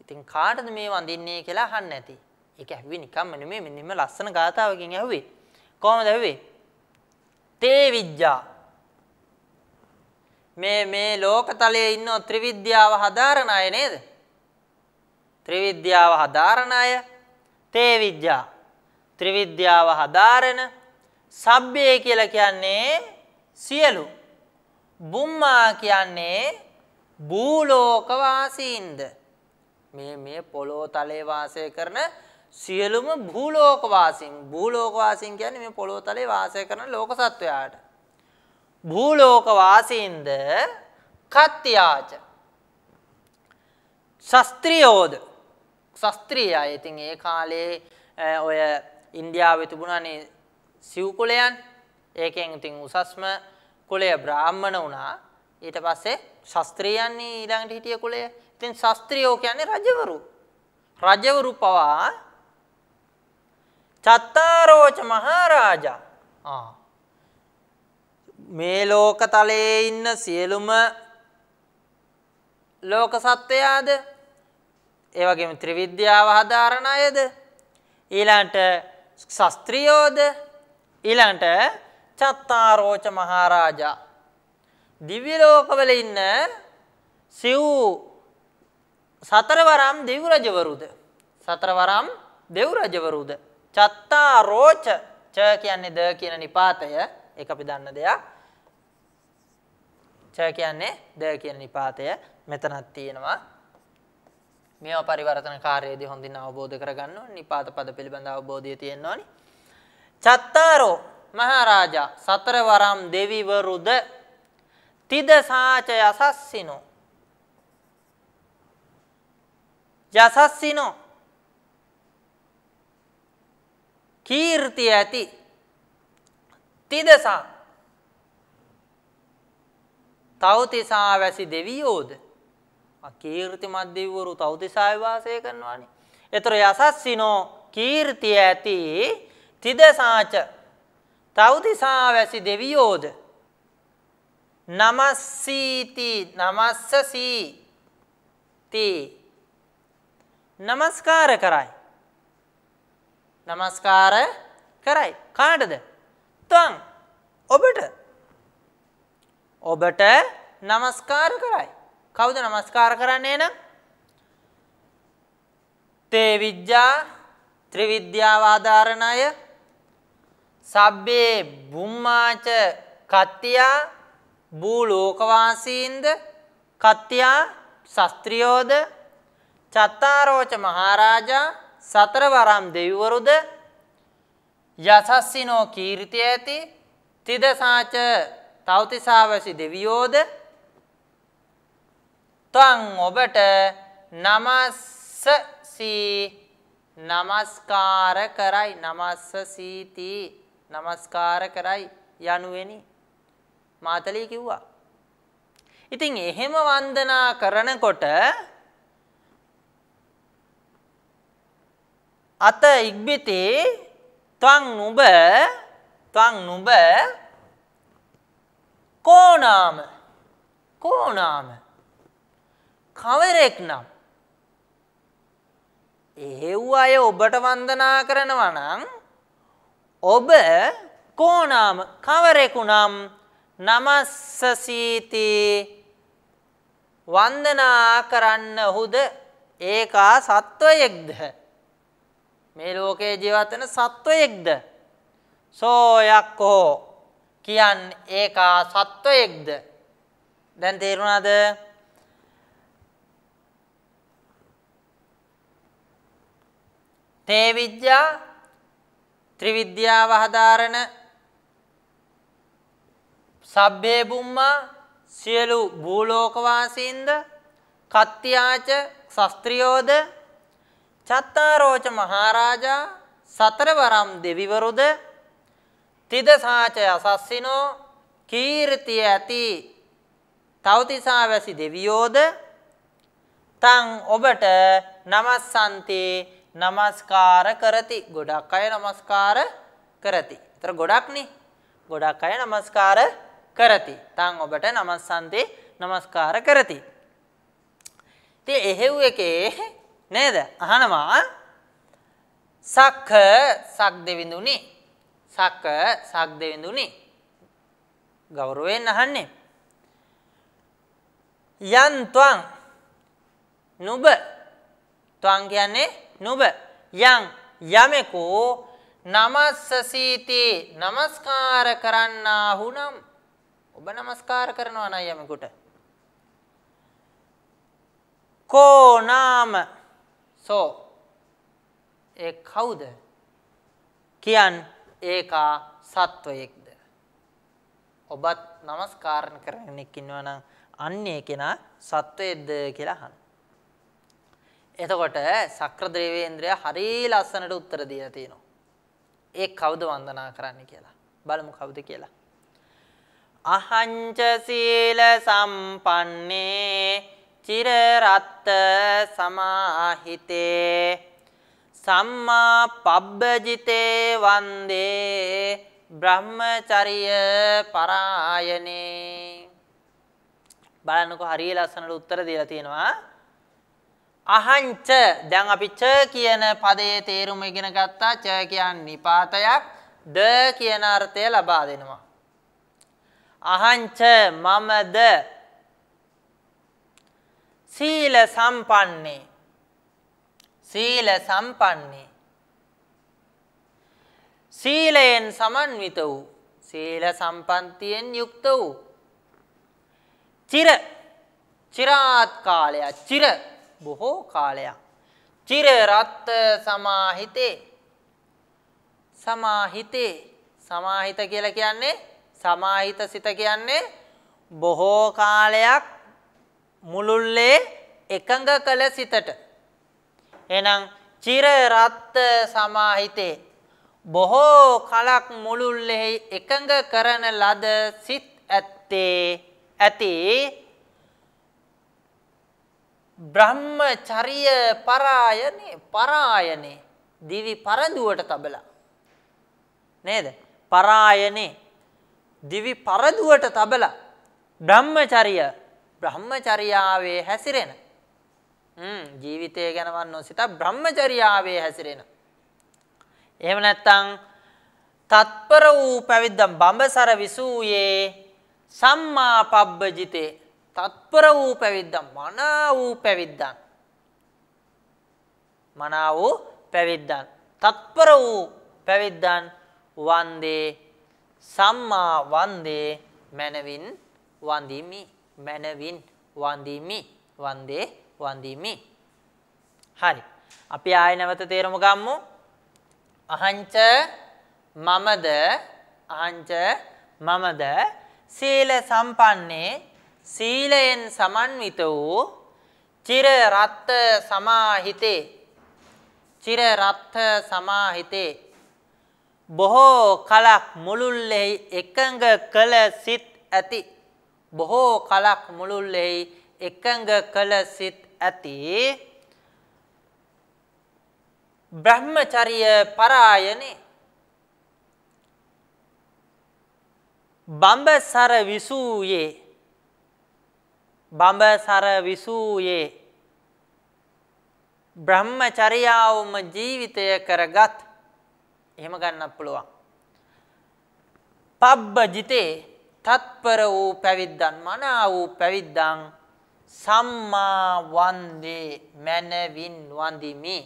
ඉතින් කාටද මේ වඳින්නේ කියලා අහන්න ඇති ඒක ඇහුවේ නිකම්ම නෙමෙයි මෙන්නම ලස්සන ගාතාවකින් ඇහුවේ කොහොමද ඇහුවේ? තේ විද්‍යා. මේ මේ ලෝකතලයේ ඉන්න ත්‍රිවිද්‍යාව හදාරන අය නේද? ත්‍රිවිද්‍යාව හදාරන අය තේ විද්‍යා. ත්‍රිවිද්‍යාව හදාරන සබ්බේ කියලා කියන්නේ සියලු. බුම්මා කියන්නේ භූලෝක වාසීන්ද. මේ මේ පොළොව තලයේ වාසය කරන සියලුම භූලෝකවාසීන් භූලෝකවාසීන් කියන්නේ මේ පොළොව තලයේ වාසය කරන ලෝක සත්වයාට භූලෝකවාසීන්ද කත්‍යාච ශාස්ත්‍රියෝද ශාස්ත්‍රීයයි ඉතින් ඒ කාලේ ඔය ඉන්දියාවේ තිබුණානේ සිව් කුලයන් ඒකෙන් ඉතින් උසස්ම කුලය බ්‍රාහ්මණ වුණා ඊට පස්සේ ශාස්ත්‍රීයන් ඊළඟට හිටිය කුලය ඉතින් ශාස්ත්‍රියෝ කියන්නේ රජවරු රජවරු පවා චත්තාරෝච මහරජා මේ ලෝක තලයේ ඉන්න සියලුම ලෝක සත්වයාද ඒ වගේම ත්‍රිවිද්‍යාව හදාරන අයද ඊළඟට ශාස්ත්‍රියෝද ඊළඟට චත්තාරෝච මහරජා දිව්‍ය ලෝකවල ඉන්න සිව් සතරවරම් දෙව් රජවරුද සතරවරම් දෙව් රජවරුද චත්තා රෝච ච කියන්නේ ද කියන නිපාතය ඒක අපි දන්න දෙයක්. ච කියන්නේ ද කියන නිපාතය මෙතනක් තියෙනවා. මේවා පරිවර්තන කාර්යයේදී හොඳින් අවබෝධ කරගන්න ඕනේ. නිපාත පද පිළිබඳ අවබෝධය තියෙන්න ඕනේ. චත්තාරෝ මහරජා සතරවරම් දෙවිවරුද තිදසාච යසස්සිනෝ යසස්සිනෝ කීර්තිය ඇති තිදසා තවතිසා වැසි දෙවියෝද කීර්තිමත් දෙවිවරු තවතිසාය වාසය කරනවානේ. එතර යසස්සිනෝ කීර්තිය ඇති තිදසාච තවතිසා වැසි දෙවියෝද නමස්සීති නමස්සසීති නමස්කාර කරයි. নমස්කාර කරයි. කාටද? ත්වං ඔබට. ඔබට নমස්කාර කරයි. කවුද নমස්කාර කරන්නේ නම්? තේ විද්‍යා ත්‍රිවිද්‍යාව ආධාරණ අය සබ්බේ බුම්මාච කත්තියා බූ ලෝකවාසීන්ද කත්තියා ශාස්ත්‍රියෝද චත්තාරෝච මහරජා සතරවරම් දෙවිවරුද යසස්සිනෝ කීර්තිය ඇති තිදසාච තෞතිසාවැසි දෙවියෝද ත්වං ඔබට නමස්ස සී නමස්කාර කරයි නමස්ස සීති නමස්කාර කරයි යනුවෙනි මාතලී කිව්වා. ඉතින් එහෙම වන්දනා කරනකොට අත ඉක්බිති ත්වං නුඹ ත්වං නුඹ කෝනාම කෝනාම කවරෙක් නම් එහෙව් අය ඔබට වන්දනා කරනවා නම් ඔබ කෝනාම කවරෙකු නම් නමස්සසීති වන්දනා කරන්න හුද ඒකා සත්වයෙක්ද මේ ලෝකේ ජීවත් වෙන සත්වයෙක්ද? සෝයක්කෝ කියන්නේ ඒකා සත්වයෙක්ද? දැන් තේරුණාද? තේ විද්‍යා ත්‍රිවිද්‍යාව හදාරන සබ්බේ බුම්මා සියලු භූලෝක වාසීන්ද කත්ත්‍යාච ශාස්ත්‍රියෝද චත්තාරෝච මහරජා සතරවරම් දෙවිවරුද තිදසාච අසස්සිනෝ කීර්තිය ඇති තවතිසා වැසි දෙවියෝද තං ඔබට නමස්සන්ති নমස්කාර කරති ගොඩක් අය নমස්කාර කරති. ඒතර ගොඩක් නේ. ගොඩක් අය নমස්කාර කරති. තං ඔබට নমස්සන්ති নমස්කාර කරති. ඉතින් එහෙව් එකේ නේද අහනවා සක්ක සක් දෙවිඳුනි සක්ක සක් දෙවිඳුනි ගෞරවයෙන් අහන්නේ යන් ත්වං නුබ ත්වං කියන්නේ නුබ යන් යමෙකෝ නමස්සසීති নমස්කාර කරන්නාහු නම් ඔබ নমස්කාර කරනවා නම් යමෙකුට කෝ නාම So ඒ කවුද? කියන් ඒකා සත්වයෙක්ද? ඔබත් নমස්කාරණ කරන කෙනෙක් ඉන්නවනම් අන්නේ කෙනා සත්වයේද කියලා අහන. එතකොට සක්‍රදේවේන්ද්‍රය හරි ලස්සනට උත්තර දීලා තියෙනවා. ඒ කවුද වන්දනා කරන්න කියලා. බලමු කවුද කියලා. අහංච සීල සම්පන්නේ චිරරත්ත සමාහිතේ සම්මා පබ්බජිතේ වන්දේ බ්‍රහ්මචරිය පරායනේ බලන්නකෝ හරිය ලස්සනට උත්තර දීලා තියෙනවා අහංච දැන් අපි ච කියන පදයේ තේරුම ඉගෙන ගත්තා ච කියන්නේ නිපාතයක් ද කියන අර්ථය ලබා දෙනවා අහංච මමද සීල සම්පන්නේ සීල සම්පන්නේ සීලයෙන් සමන්විත වූ සීල සම්පන්තියෙන් යුක්ත වූ චිර චිරාත් කාලයක් චිර බොහෝ කාලයක් චිර රත් සමාහිතේ සමාහිතේ සමාහිත කියලා කියන්නේ සමාහිත සිත කියන්නේ බොහෝ කාලයක් මුළුල්ලේ එකඟ කළ සිතට එහෙනම් චිර රත් සමාහිතේ බොහෝ කලක් මුළුල්ලෙහි එකඟ කරන ලද සිත් ඇත්තේ ඇති බ්‍රහ්මචර්ය පරායනේ පරායනේ දිවි පරදුවට තබලා නේද පරායනේ දිවි පරදුවට තබලා බ්‍රහ්මචර්ය බ්‍රහ්මචර්යාවේ හැසිරෙන. හ්ම් ජීවිතය ගැනවත් නොසිතා බ්‍රහ්මචර්යාවේ හැසිරෙන. එහෙම නැත්නම් තත්පර වූ පැවිද්දම් බඹසර විසූයේ සම්මා පබ්බජිතේ තත්පර වූ පැවිද්දම් මනා වූ පැවිද්දන් මනා වූ පැවිද්දන් තත්පර වූ පැවිද්දන් වන්දේ සම්මා වන්දේ මනවින් වන්දිමි මනවින් වන්දිමි වන්දේ වන්දිමි හරි අපි ආයෙ නැවත තේරුම ගමු අහංච මමද අහංච මමද සීල සම්පන්නේ සීලයෙන් සමන්විත වූ චිර රත්ත සමාහිතේ චිර රත්ත සමාහිතේ බොහෝ කලක් මුළුල්ලේ එකඟ කළ සිත් ඇති බොහෝ කලක් මුළුල්ලෙහි එකඟ කළ සිත් ඇති බ්‍රහ්මචර්ය පරායනේ බඹසර විසූයේ බඹසර විසූයේ බ්‍රහ්මචර්යාවම ජීවිතය කරගත් එහෙම ගන්නත් පුළුවන් පබ්බජිතේ තත්පර වූ පැවිද්දන් මනා වූ පැවිද්දන් සම්මා වන්දේ මනවින් වන්දිමි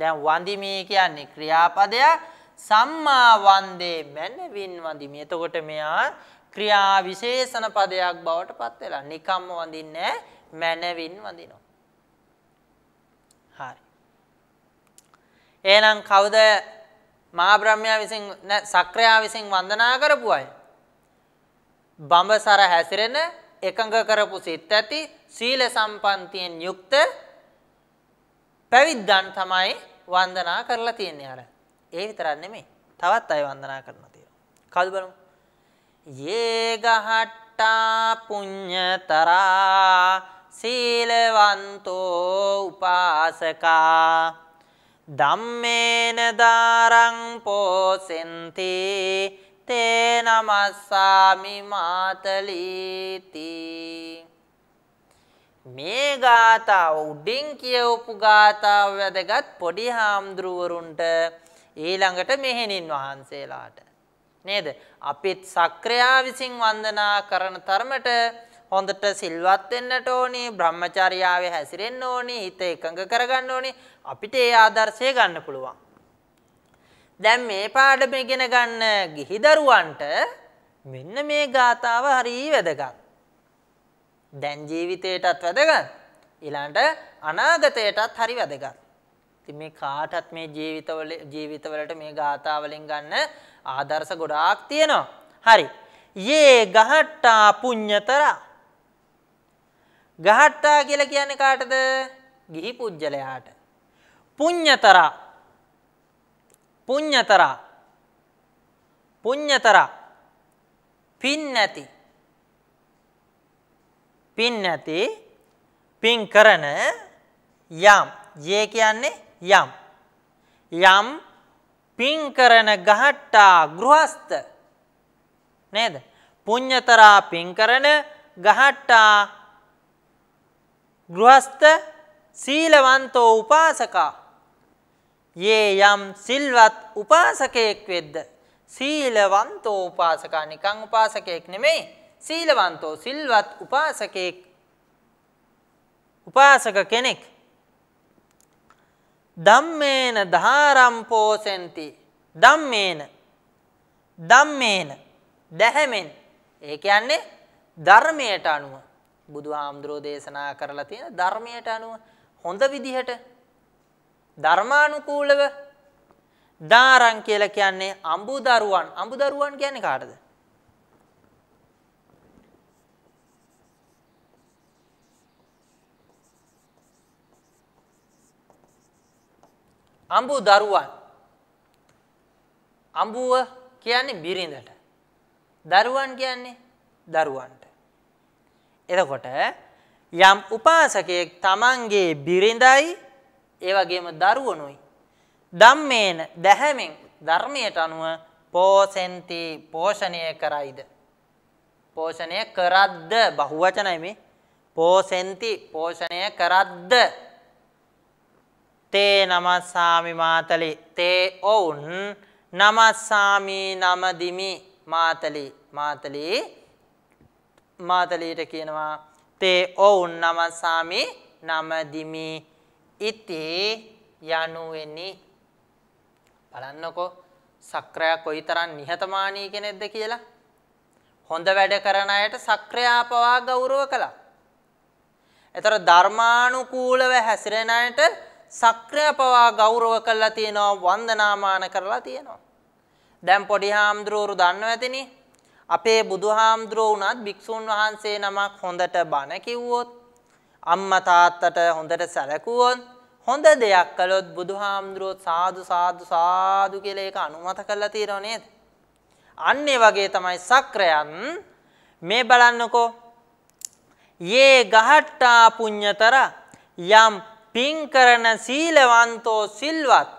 දැන් වන්දිමි කියන්නේ ක්‍රියාපදයක් සම්මා වන්දේ මනවින් වන්දිමි එතකොට මෙයා ක්‍රියා විශේෂණ පදයක් බවට පත් වෙලා නිකම්ම වඳින්නේ මනවින් වඳිනවා හරි එහෙනම් කවුද මහා බ්‍රහ්මයා විසින් සක්‍රයා විසින් වන්දනා කරපු අය බඹසර හැසිරෙන එකඟ කරපු සිත් ඇති සීල සම්පන්තියෙන් යුක්ත පැවිද්දන් තමයි වන්දනා කරලා තියෙන්නේ අර. ඒ විතරක් නෙමෙයි. තවත් අය වන්දනා කරනවා තියෙනවා. කවුද බලමු? යේ ගහට්ටා පුඤ්ඤතරා සීලවන්තෝ උපාසකා ධම්මේන දාරං පෝසෙන්ති තේන මස්සාමි මාතලීති මේ ගාතාව උඩින් කියවපු ගාතාව වැදගත් පොඩි හාමුදුරුවරුන්ට ඊළඟට මෙහෙණින් වහන්සේලාට නේද අපිත් සක්‍රයා විසින් වන්දනා කරන තරමට හොඳට සිල්වත් වෙන්නට ඕනි බ්‍රහ්මචර්යාවේ හැසිරෙන්න ඕනි හිත එකඟ කරගන්න ඕනි අපිට ඒ ආදර්ශය ගන්න පුළුවන් දැන් මේ පාඩම ඉගෙන ගන්න ගිහි දරුවන්ට මෙන්න මේ ගාතාව හරිය වැදගත්. දැන් ජීවිතේටත් වැදගත්. ඊළඟට අනාගතයටත් හරි වැදගත්. ඉතින් මේ කාටත් මේ ජීවිතවල ජීවිතවලට මේ ගාථා වලින් ගන්න ආදර්ශ ගොඩාක් තියෙනවා. හරි. යේ ගහට්ටා පුඤ්‍යතර. ගහට්ටා කියලා කියන්නේ කාටද? ගිහි පුජ්‍යලයාට. පුඤ්‍යතරා පුඤ්ඤතරා පුඤ්ඤතරා පින් නැති පින් නැති පින් කරන යම් යේ කියන්නේ යම් යම් පින් කරන ගහට්ටා ගෘහස්ත නේද පුඤ්ඤතරා පින් කරන ගහට්ටා ගෘහස්ත සීලවන්තෝ උපාසකා යේ යම් සිල්වත් උපාසකයෙක් වෙද්ද සීලවන්තෝ උපාසකා නිකං උපාසකයෙක් නෙමෙයි සීලවන්තෝ සිල්වත් උපාසකයෙක් උපාසක කෙනෙක් ධම්මේන ධාරම් පෝසෙන්ති ධම්මේන ධම්මේන දැහැමෙන් ඒ කියන්නේ ධර්මයට අනුව බුදුහාමුදුරෝ දේශනා කරලා තියෙන ධර්මයට අනුව හොඳ විදිහට ධර්මානුකූලව දාරං කියලා කියන්නේ අඹු දරුවන්. අඹු දරුවන් කියන්නේ කාටද? අඹු දරුවන්. අඹුව කියන්නේ බිරිඳට. දරුවන් කියන්නේ දරුවන්ට. එතකොට යම් උපාසකයෙක් තමන්ගේ බිරිඳයි ඒ වගේම දරුවනුයි. ධම්මේන දැහැමෙන් ධර්මයට අනුව පෝසෙන්ති පෝෂණය කරයිද. පෝෂණය කරද්ද බහුවචනයි මේ පෝසෙන්ති පෝෂණය කරද්ද තේ නමස්සාමි මාතලි තේ ඔවුන් නමස්සාමි නමදිමි මාතලි මාතලි මාතලීට කියනවා තේ ඔවුන් නමස්සාමි නමදිමි ඉති යනුවෙනි බලන්නකෝ සක්‍රයා කොයිතරම් නිහතමානී කෙනෙක්ද කියලා හොඳ වැඩ කරන අයට සක්‍රයා පවා ගෞරව කළා. ඒතර ධර්මානුකූලව හැසිරෙන අයට සක්‍රයා පවා ගෞරව කළා තියෙනවා වන්දනාමාන කරලා තියෙනවා. දැන් පොඩි හාමුදුරුවෝ දන්නව ඇතිනේ අපේ බුදුහාමුදුරුවෝ උනත් භික්ෂුන් වහන්සේ නමක් හොඳට බණ කිව්වොත් අම්මා තාත්තට හොඳට සැලකුවොත් හොඳ දෙයක් කළොත් බුදුහාමුදුරුවෝ සාදු සාදු සාදු කියලා ඒක අනුමත කරලා තියෙනව නේද? අන්න ඒ වගේ තමයි සක්‍රයන් මේ බලන්නකෝ. යේ ගහට්ටා පුඤ්‍යතර යම් පින් කරන සීලවන්තෝ සිල්වත්.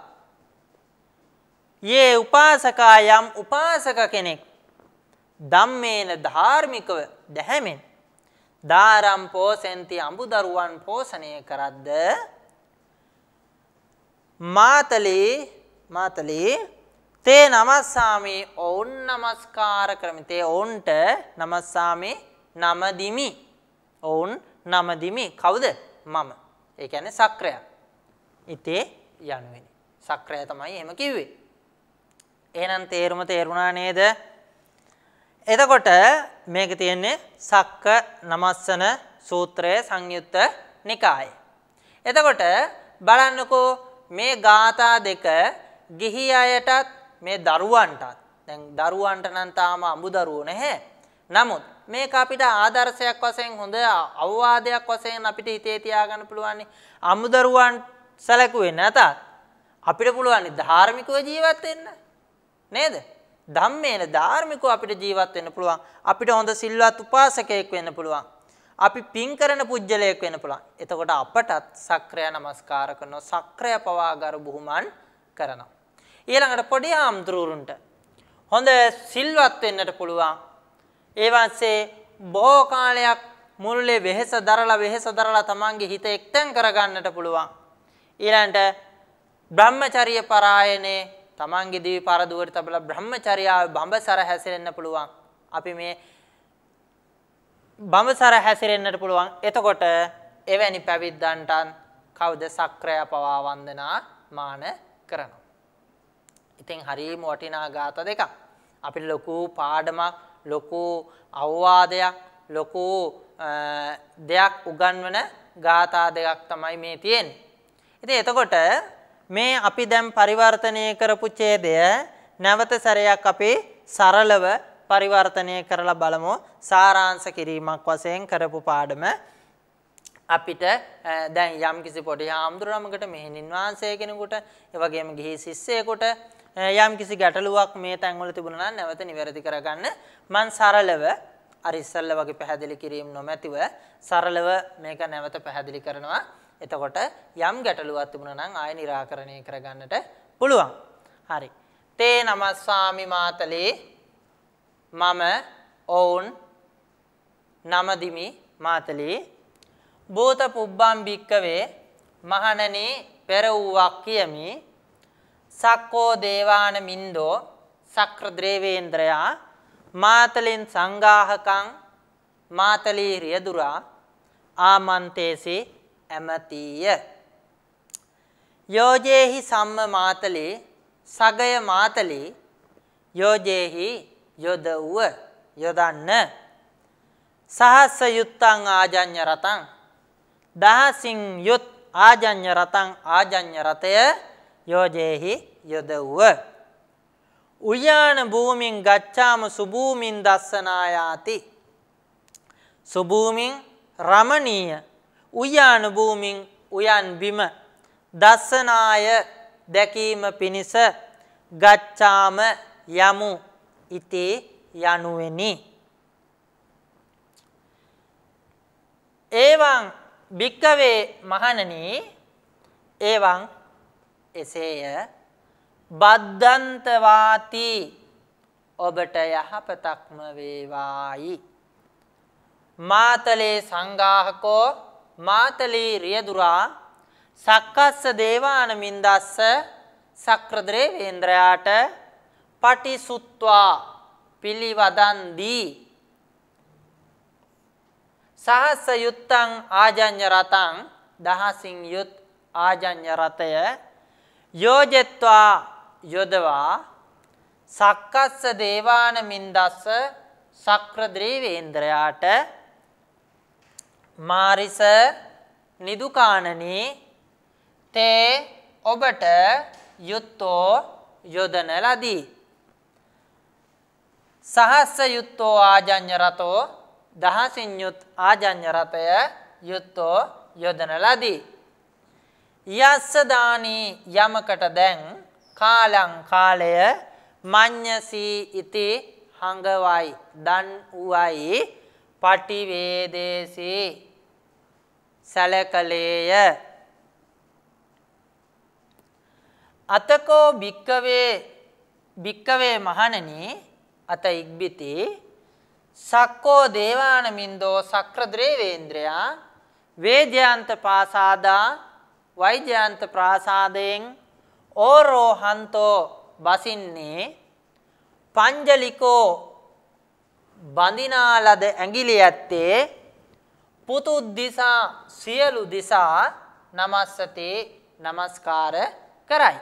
යේ උපාසකා යම් උපාසක කෙනෙක් ධම්මේන ධාර්මිකව දැහැමෙන් දාරම් පෝසෙන්ති අඹුදරුවන් පෝෂණය කරද්ද මාතලේ මාතලේ තේ නමස්සාමි ඔවුන් নমස්කාර කරමි තේ ඔවුන්ට නමස්සාමි නමදිමි ඔවුන් නමදිමි කවුද මම ඒ කියන්නේ සක්‍රයා ඉතේ යනුවෙනි සක්‍රයා තමයි එහෙම කිව්වේ එහෙනම් තේරුම තේරුණා නේද එතකොට මේක තියෙන්නේ සක්ක නමස්සන සූත්‍රයේ සංයුත්ත නිකායේ. එතකොට බලන්නකෝ මේ ગાථා දෙක ගිහි අයටත් මේ දරුවන්ටත් දැන් දරුවන්ට නම් තාම අඹු දරුවෝ නැහැ. නමුත් මේක අපිට ආදර්ශයක් වශයෙන් හොඳ අවවාදයක් වශයෙන් අපිට හිතේ තියාගන්න පුළුවන්. අඹු දරුවන් සැලකුවේ නැතත් අපිට පුළුවන් ධාර්මිකව ජීවත් වෙන්න. නේද? ධම්මේන ධාර්මිකව අපිට ජීවත් වෙන්න පුළුවන්. අපිට හොඳ සිල්වත් උපාසකයෙක් වෙන්න පුළුවන්. අපි පින් කරන පුජ්‍යලයක් වෙන්න පුළුවන්. එතකොට අපටත් සක්‍රය නමස්කාර කරනවා. සක්‍රය පවා ගරු බුහුමන් කරනවා. ඊළඟට පොඩි ආම්ද්‍රූරුන්ට හොඳ සිල්වත් වෙන්නට පුළුවන්. ඒ වන්සේ බොහෝ කාලයක් මුළුලේ වෙහෙස දරලා වෙහෙස දරලා තමන්ගේ හිත එක්තෙන් කරගන්නට පුළුවන්. ඊළඟට බ්‍රහ්මචර්ය පරායනේ තමන්ගේ දිවි පරදුවට තබලා බ්‍රහ්මචර්යාව බඹසර හැසිරෙන්න පුළුවන්. අපි මේ බඹසර හැසිරෙන්නට පුළුවන්. එතකොට එවැනි පැවිද්දන්ට කවුද සක්‍රය පවා වන්දනා මාන කරනවා. ඉතින් හරීම වටිනා ગાත දෙකක්. අපිට ලොකු පාඩමක්, ලොකු අවවාදයක්, ලොකු දෙයක් උගන්වන ગાථා දෙකක් තමයි මේ තියෙන්නේ. ඉතින් එතකොට මේ අපි දැන් පරිවර්තනය කරපු ඡේදය නැවත සැරයක් අපි සරලව පරිවර්තනය කරලා බලමු. සාරාංශ කිරීමක් වශයෙන් කරපු පාඩම අපිට දැන් යම්කිසි පොඩි ආම්දුරමකට මෙහෙණින් වහන්සේ කෙනෙකුට ඒ වගේම ගිහි ශිෂ්‍යයෙකුට යම්කිසි ගැටලුවක් මේ තැන්වල තිබුණා නම් නැවත නිවැරදි කරගන්න මං සරලව අර ඉස්සල්ල වගේ පැහැදිලි කිරීම නොමැතිව සරලව මේක නැවත පැහැදිලි කරනවා එතකොට යම් ගැටලුවක් තිබුණා නම් ආය निराකරණය කරගන්නට පුළුවන්. හරි. තේ නමස්සාමි මාතලේ මම ඔවුන් නමදිමි මාතලේ බෝත පුබ්බම් භික්කවේ මහණනි පෙර වූවක් කියමි සක්කෝ දේවාන මින්දෝ සක්‍ර ද්‍රේවේන්ද්‍රයා මාතලෙන් සංගාහකං මාතලී රියදුරා ආමන්තේසේ ඇමතිය යෝජේහි සම්ම මාතලේ සගය මාතලේ යෝජේහි යොද වූ යොදන්න සහස්ස යුත්තං ආජඤ්‍ය රතං දහසින් යුත් ආජඤ්‍ය රතං ආජඤ්‍ය රතය යෝජේහි යොද වූ උයාන භූමින් ගච්ඡාම සුභූමින් දස්සනායාති සුභූමින් රමණීය උයාන භූමින් උයන් බිම දස්සනාය දැකීම පිණිස ගච්ඡාම යමු ඉතේ යනුවෙනි එවං භික්කවේ මහණනි එවං එසේය බද්දන්ත වාති ඔබට යහපතක්ම වේවායි මාතලේ සංඝාහකෝ මාතලී රියදුරා සක්කස්ස දේවානමින් දස්ස සක්‍රදරේ වේන්ද්‍රයාට පටිසුත්වා පිළිවදන්දී සහස්ස යුත්තං ආජඤ්‍ය රතං දහසින් යුත් ආජඤ්‍ය රතය යෝජෙත්වා යොදවා සක්කස්ස දේවානමින් දස්ස සක්‍රදරේ වේන්ද්‍රයාට මාරිස නිදුකාණනි තේ ඔබට යුත්තෝ යොදන ලදී. සහස්ස යුත්තෝ ආජඤ්‍ය රතෝ දහසින් යුත් ආජඤ්‍ය රතය යුත්තෝ යොදන ලදී. යස්ස දානි යමකට දැන් කාලං කාලය මඤ්ඤසී ඉති හංගවයි දන් උවයි පටිවේදේසී සැලකලේය අතකෝ භික්කවේ භික්කවේ මහණෙනි අත ඉක්බිති සක්කෝ දේවානමින්දෝ සක්‍රද්‍රේවේන්ද්‍රයා වේද්‍යාන්ත පාසාදා වෛද්‍යාන්ත ප්‍රාසාදයෙන් ඕරෝහන්තෝ බසින්නේ පංජලිකෝ බඳිනාලද ඇඟිලි ඇත්තේ පුතු දිසා සියලු දිසා නමස්සතේ নমස්කාර කරයි.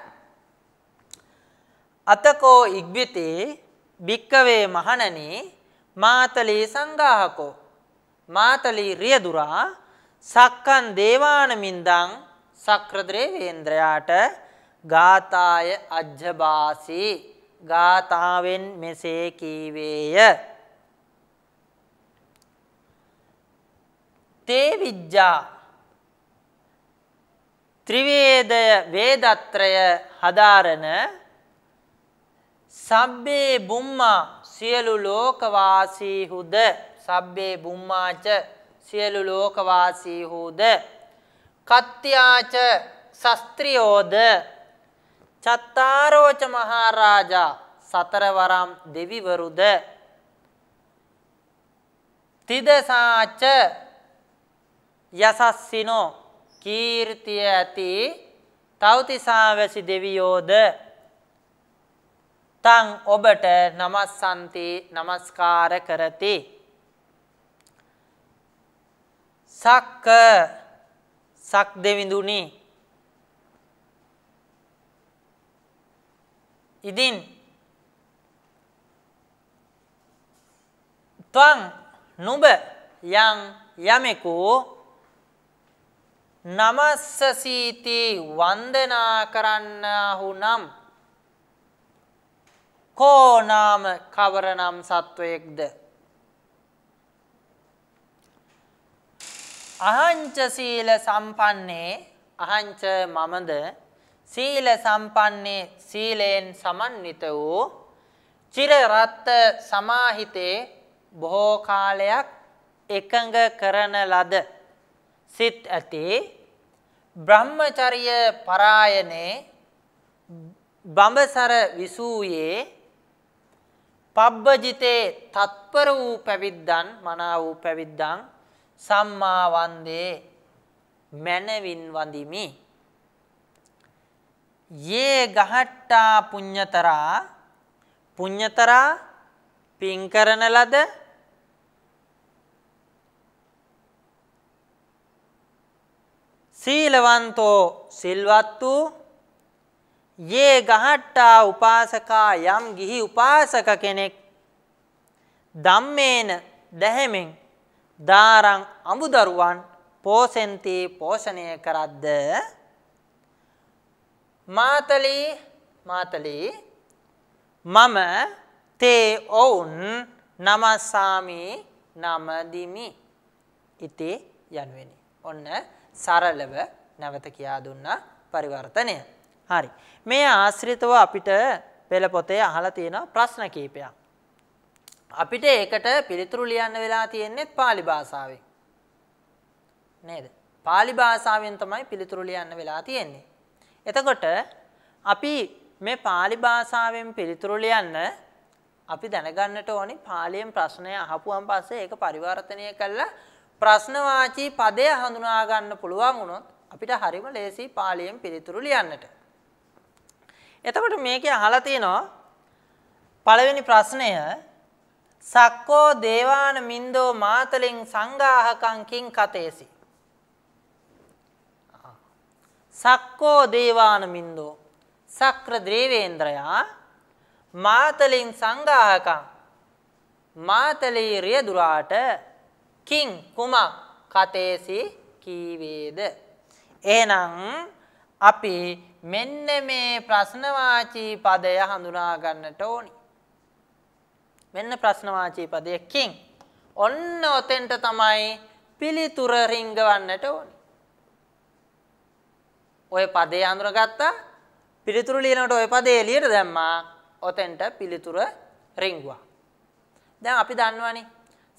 අතකෝ ඉග්විතේ භික්කවේ මහණනි මාතලී සංඝාහකෝ මාතලී රියදුරා සක්කන් දේවානමින්දං සක්‍රද්‍රේවේන්ද්‍රයාට ගාතාය අජ්ජබාසී ගාතාවෙන් මෙසේ කීවේය තේ විජ්ජා ත්‍රිවේදය වේදත්‍රය හදාරන සබ්බේ බුම්මා සියලු ලෝකවාසී හුද සබ්බේ බුම්මාච සියලු ලෝකවාසී හුද කත්ත්‍යාච ශස්ත්‍රියෝද චත්තාරෝච මහරජා සතරවරම් දෙවිවරුද තිදසාච යසස්සිනෝ කීර්තිය ඇති තවතිසාවැසි දෙවියෝද තං ඔබට නමස්සන්ති නමස්කාර කරති සක්ක සක් දෙවිඳුනි ඉදින් ත්වං නුඹ යම් යමෙකු නමස්සසීති වන්දනා කරන්නාහු නම් කෝ නාම කවර නම් සත්වයෙක්ද අහංච සීල සම්පන්නේ අහංච මමද සීල සම්පන්නේ සීලයෙන් සමන්විත වූ චිර රත්ත සමාහිතේ බොහෝ කාලයක් එකඟ කරන ලද සිත් ඇතේ බ්‍රහ්මචර්ය පරායනේ බඹසර විසූයේ පබ්බජිතේ තත්පර වූ පැවිද්දන් මනා වූ පැවිද්දන් සම්මා වන්දේ මනවින් වඳිමි යේ ගහට්ටා පුඤ්ඤතරා පුඤ්ඤතරා පින් කරන ලද සීලවන්තෝ සිල්වත් වූ යේ ගහට්ටා උපාසකා යම් ගිහි උපාසක කෙනෙක් ධම්මේන දැහැමෙන් දාරං අමුදරුවන් පෝසෙන්ති පෝෂණය කරද්ද මාතලි මාතලි මම තේ ඔවුන් නමසාමි නමදිමි ඉති යනුවෙනි. ඔන්න සරලව නැවත කියා දුන්නා පරිවර්තනය. හරි. මේ ආශ්‍රිතව අපිට පෙළ පොතේ අහලා තියෙන ප්‍රශ්න කීපයක්. අපිට ඒකට පිළිතුරු ලියන්න වෙලා තියෙන්නේ pāli භාෂාවෙන්. නේද? pāli භාෂාවෙන් තමයි පිළිතුරු ලියන්න වෙලා තියෙන්නේ. එතකොට අපි මේ pāli භාෂාවෙන් පිළිතුරු ලියන්න අපි දැනගන්නට ඕනි පාලියෙන් ප්‍රශ්නය අහපුවම් පස්සේ ඒක පරිවර්තනය කළා ප්‍රශ්නවාචී පදය හඳුනා ගන්න පුළුවන් වුණොත් අපිට හරිම ලේසි පාලියෙන් පිළිතුරු ලියන්නට. එතකොට මේකේ අහලා තිනවා පළවෙනි ප්‍රශ්නය සක්කෝ දේවාන මින්දෝ මාතලින් සංගාහකං කිං කතේසි. සක්කෝ දේවාන මින්දෝ සක්‍ර දේවේන්ද්‍රයා මාතලින් සංගාහකං මාතලී රියදුරාට කිං කුමක් කතේසි කීවේද එහෙනම් අපි මෙන්න මේ ප්‍රශ්නවාචී පදය හඳුනා ගන්නට ඕනි මෙන්න ප්‍රශ්නවාචී පදය කිං ඔන්න ඔතෙන්ට තමයි පිළිතුර රිංගවන්නට ඕනි ඔය පදේ අඳුරගත්තා පිළිතුරු ලියනකොට ඔය පදේ එළියට දැම්මා ඔතෙන්ට පිළිතුර රිංගුවා දැන් අපි දන්නවනේ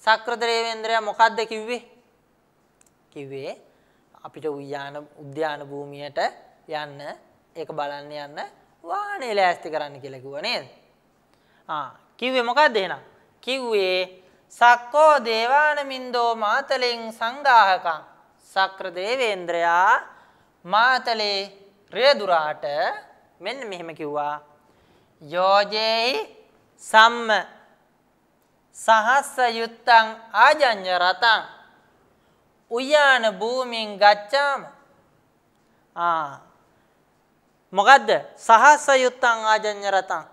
සක්‍රදරේවේන්ද්‍රයා මොකද්ද කිව්වේ? කිව්වේ අපිට උයාන උද්‍යාන භූමියට යන්න ඒක බලන්න යන්න වාහනේ ලෑස්ති කරන්න කියලා කිව්වා නේද? ආ කිව්වේ මොකද්ද එහෙනම්? කිව්වේ සක්කෝ දේවානමින්දෝ මාතලෙන් සංගාහකං සක්‍රදේවේන්ද්‍රයා මාතලේ රේදුරාට මෙන්න මෙහෙම කිව්වා යෝජේහි සම්ම සහස්ස යුත්තං ආජඤ්‍ය රතං උයාන භූමින් ගච්ඡාම ආ මොකද්ද සහස්ස යුත්තං ආජඤ්‍ය රතං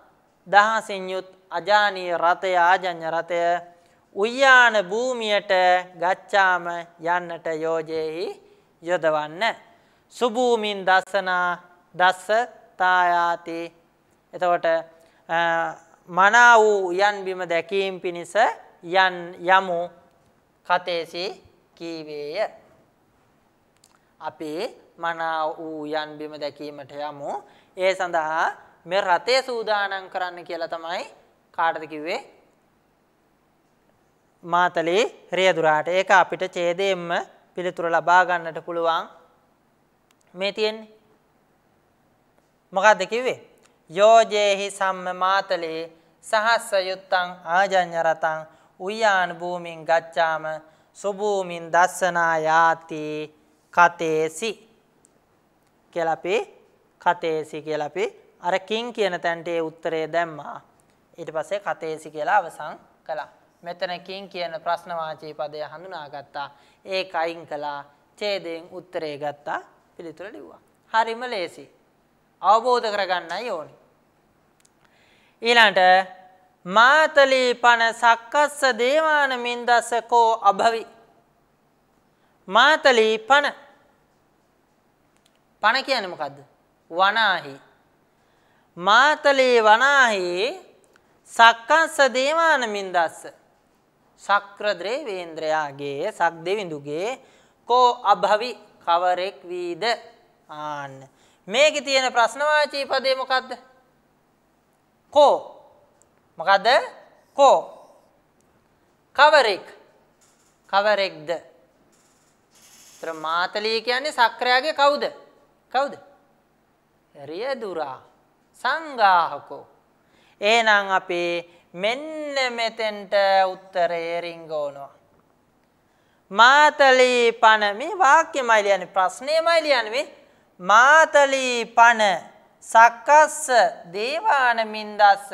දහසින් යුත් අජානීය රතය ආජඤ්‍ය රතය උයාන භූමියට ගච්ඡාම යන්නට යෝජේහි යොදවන්න සුභූමින් දසනා දස්ස තායාති එතකොට මනා වූ යන් බිම දැකීම පිණිස යන් යමු කතේසි කීවේය අපි මනා වූ යන් බිම දැකීමට යමු ඒ සඳහා මේ රතේ සූදානම් කරන්න කියලා තමයි කාටද කිව්වේ මාතලේ රියදුරාට ඒක අපිට ඡේදයෙන්ම පිළිතුර ලබා ගන්නට පුළුවන් මේ තියෙන්නේ මොකද්ද කිව්වේ යෝජේහි සම්ම මාතලේ සහස්ස යුත්තං ආජඤ්‍ය රතං උයාන භූමින් ගච්ඡාම සුභූමින් දස්සනා යාති කතේසි කියලා අපි කතේසි කියලා අපි අර කිං කියන තැනට ඒ උත්තරය දැම්මා ඊට පස්සේ කතේසි කියලා අවසන් කළා මෙතන කිං කියන ප්‍රශ්න වාචී පදය හඳුනාගත්තා ඒක අයින් කළා ඡේදයෙන් උත්තරය ගත්තා පිළිතුර ලිව්වා හරිම ලේසි අවබෝධ කරගන්නයි ඕනේ. ඊළඟට මාතලීපන සක්කස්ස දේවාන මින්දසකෝ අභවි මාතලීපන පන කියන්නේ මොකද්ද? වනාහි මාතලේ වනාහි සක්කස්ස දේවාන මින්දස්ස සක්‍ර ද්‍රේවේන්ද්‍රයාගේ සක් දෙවිඳුගේ කෝ අභවි කවරෙක් වීද ආන්න මේකේ තියෙන ප්‍රශ්නවාචී පදේ මොකද්ද? කෝ. මොකද්ද? කෝ. කවරෙක්. කවරෙක්ද? ତර මාතලී කියන්නේ සක්‍රයාගේ කවුද? කවුද? රියදුරා සංගාහකෝ. එහෙනම් අපේ මෙන්න මෙතෙන්ට උත්තරේ රිංගෝනවා. මාතලී පණ මේ වාක්‍යමයි ලියන්නේ ප්‍රශ්නේමයි ලියන්නේ මාතලී පන සක්කස්ස දේවාන මින්දස්ස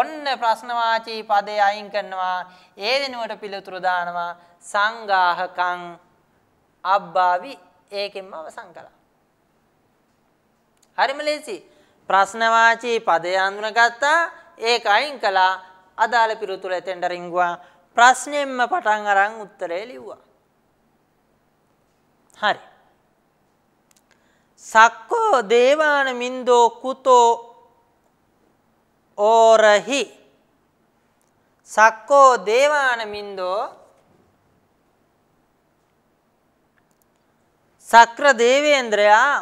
ඔන්න ප්‍රශ්නවාචී පදේ අයින් කරනවා ඒ දිනුවට පිළිතුරු දානවා සංගාහකං අබ්බාවි ඒකෙන්ම අවසන් කළා. හරිම ලේසි. ප්‍රශ්නවාචී පදේ අඳුනගත්තා ඒක අයින් කළා අදාළ පිළිතුර එතෙන්ට රිංගුවා ප්‍රශ්නයෙන්ම පටන් අරන් උත්තරේ ලිව්වා. හරි. සක්කෝ දේවාන මින්දෝ කුතෝ ඕරහි සක්කෝ දේවාන මින්දෝ සක්‍ර දේවේන්ද්‍රයා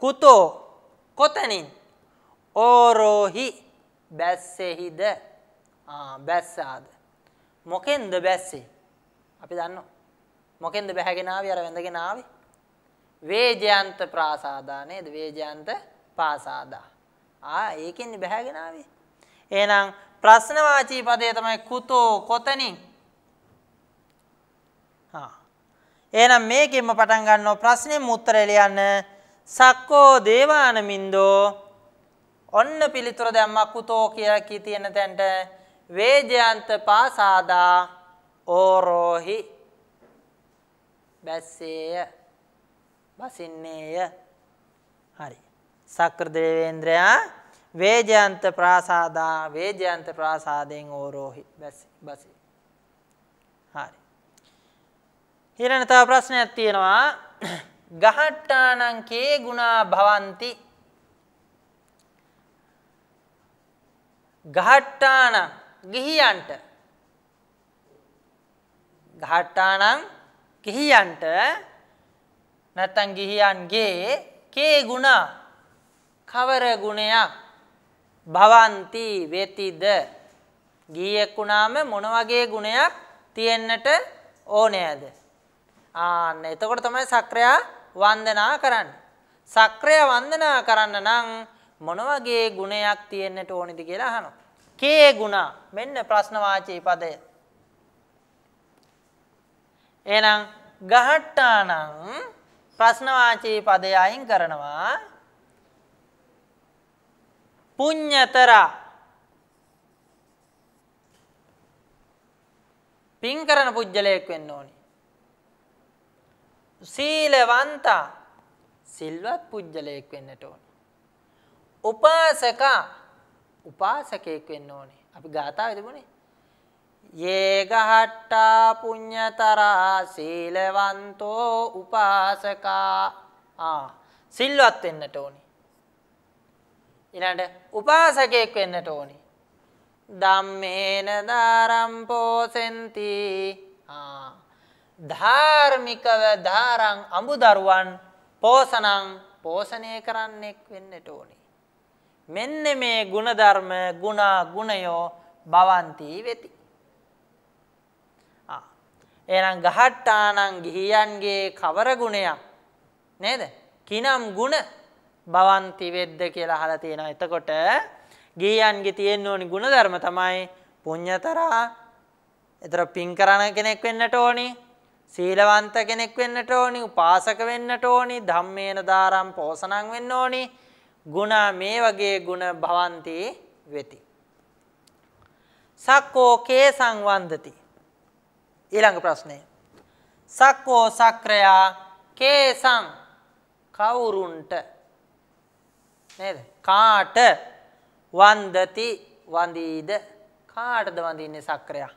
කුතෝ කොතනින් ඕරෝහි බැස්සෙහිද බැස්සාද මොකෙන්ද බැස්සේ අපි දන්නවා මොකෙන්ද බැහැගෙන ආවේ අර වැඳගෙන ආවේ වේජයන්ත ප්‍රාසාදා නේද? වේජයන්ත පාසාදා. ආ ඒකෙන් බැහැගෙන ආවේ. එහෙනම් ප්‍රශ්න වාචී පදය තමයි කුතෝ කොතනින්? හා. එහෙනම් මේකෙන්ම පටන් ගන්නවා ප්‍රශ්නේ උත්තරය ලියන්න. සක්කෝ දේවානමින්දෝ ඔන්න පිළිතුර දැම්මා කුතෝ කියලා කී තියෙන තැනට වේජයන්ත පාසාදා ඕරෝහි බැස්සේය වසින්නේය. හරි. සක්‍රදේවේන්ද්‍රයා වේජයන්ත ප්‍රාසාදා වේජයන්ත ප්‍රාසාදයෙන් ඕරෝහි බසි. හරි. ඊළඟ තව ප්‍රශ්නයක් තියෙනවා. ගහට්ටානං කේ ගුණා භවಂತಿ? ගහට්ටානං ගිහියන්ට ගහට්ටානං ගිහියන්ට නැත්තම් ගිහියන්ගේ කේ ගුණ කවර ගුණයක් භවಂತಿ වෙතිද ගිහියෙක් වුණාම මොන වගේ ගුණයක් තියෙන්නට ඕනෑද ආන්න එතකොට තමයි සක්‍රයා වන්දනා කරන්නේ සක්‍රය වන්දනා කරන්න නම් මොන වගේ ගුණයක් තියෙන්නට ඕනිද කියලා අහනවා. කේ ගුණ? මෙන්න ප්‍රශ්න වාචී පදය. එහෙනම් ගහට්ටානම් ප්‍රශ්නවාචී පදය අයින් කරනවා පුඤ්ඤතර පින් කරන පුජ්‍යලයක් වෙන්න ඕනි සීලවන්ත සිල්වත් පුජ්‍යලයක් වෙන්නට ඕනි උපාසක උපාසකයෙක් වෙන්න ඕනේ. අපි ගාථාවේ තිබුණේ. ඒ ගහට්ටා පුඤ්ඤතරා සීලවන්තෝ උපාසකා ආ සිල්වත් වෙන්නට ඕනි ඊළඟට උපාසකයෙක් වෙන්නට ඕනි ධම්මේන ධාරම් පෝසෙන්ති ආ ධාර්මිකව ධාරං අඹදරුවන් පෝසණං පෝෂණය කරන්නෙක් වෙන්නට ඕනි මෙන්න මේ ಗುಣධර්ම ಗುಣ ගුණයෝ භවಂತಿ වෙති එහෙනම් ගහට්ටානං ගිහියන්ගේ කවර ගුණයක් නේද? කිනම් ගුණ භවಂತಿ වෙද්ද කියලා අහලා තියෙනවා. එතකොට ගිහියන්ගේ තියෙන්න ඕනි ಗುಣධර්ම තමයි පුඤ්‍යතරා. ඒතර පින් කරන කෙනෙක් වෙන්නට ඕනි. සීලවන්ත කෙනෙක් වෙන්නට ඕනි. උපාසක වෙන්නට ඕනි. ධම්මේන දාරම් පෝසණං වෙන්න ඕනි. ಗುಣ මේ වගේ ಗುಣ භවಂತಿ වෙති. සක්කෝ කේ සංවන්දති ඊළඟ ප්‍රශ්නය. සක්කෝ සක්‍රයා කේසං කවුරුන්ට නේද? කාට වන්දති වඳීද කාටද වඳින්නේ සක්‍රයා?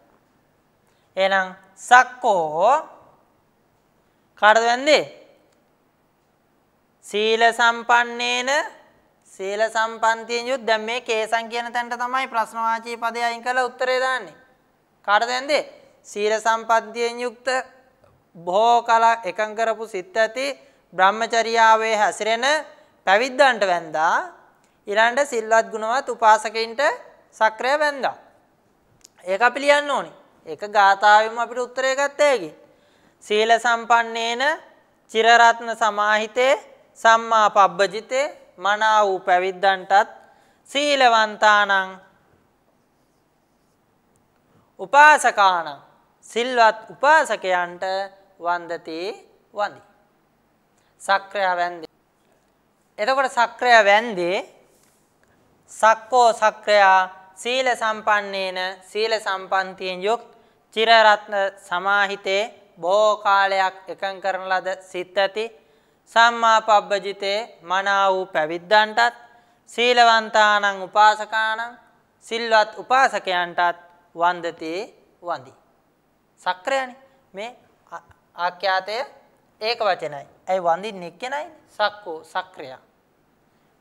එහෙනම් සක්කෝ කාටද වන්දේ? සීල සම්පන්නේන සීල සම්පන්තියෙන් යුත් දැන් මේ කේසං කියන තැනට තමයි ප්‍රශ්නවාචී පදය අයින් කරලා උත්තරේ දාන්නේ. කාටද වන්දේ? සීල සම්පන්නියෙන් යුක්ත බොහෝ කලක් එකඟ කරපු සිත් ඇති බ්‍රහ්මචර්යාවේ හැසිරෙන පැවිද්දන්ට වැඳා ඊළඟට සිල්වත් ගුණවත් උපාසකයින්ට සක්‍රය වැඳා. ඒක අපි ලියන්න ඕනි. ඒක ගාථාවෙම අපිට උත්තරය ගත්ත හැකි. සීල සම්පන්නේන චිරරත්න සමාහිතේ සම්මා පබ්බජිතේ මනා වූ පැවිද්දන්ටත් සීලවන්තානං උපාසකාණං සිල්වත් උපාසකයන්ට වන්දති වඳි. සක්‍රයා වැන්දේ. එතකොට සක්‍රයා වැන්දේ සක්කෝ සක්‍රයා සීල සම්පන්නේන සීල සම්පන්තියෙන් යුක් චිරරත්න සමාහිතේ බොහෝ කාලයක් එකඟ කරන ලද සිතති සම්මා පබ්බජිතේ මනා වූ පැවිද්දන්ටත් සීලවන්තානං උපාසකාණං සිල්වත් උපාසකයන්ටත් වන්දති වඳි සක්‍රයනේ. මේ ආඛ්‍යාතය ඒක වචනයි. ඇයි වඳින්නේ එක්කෙනයි? සක්කෝ සක්‍රයා.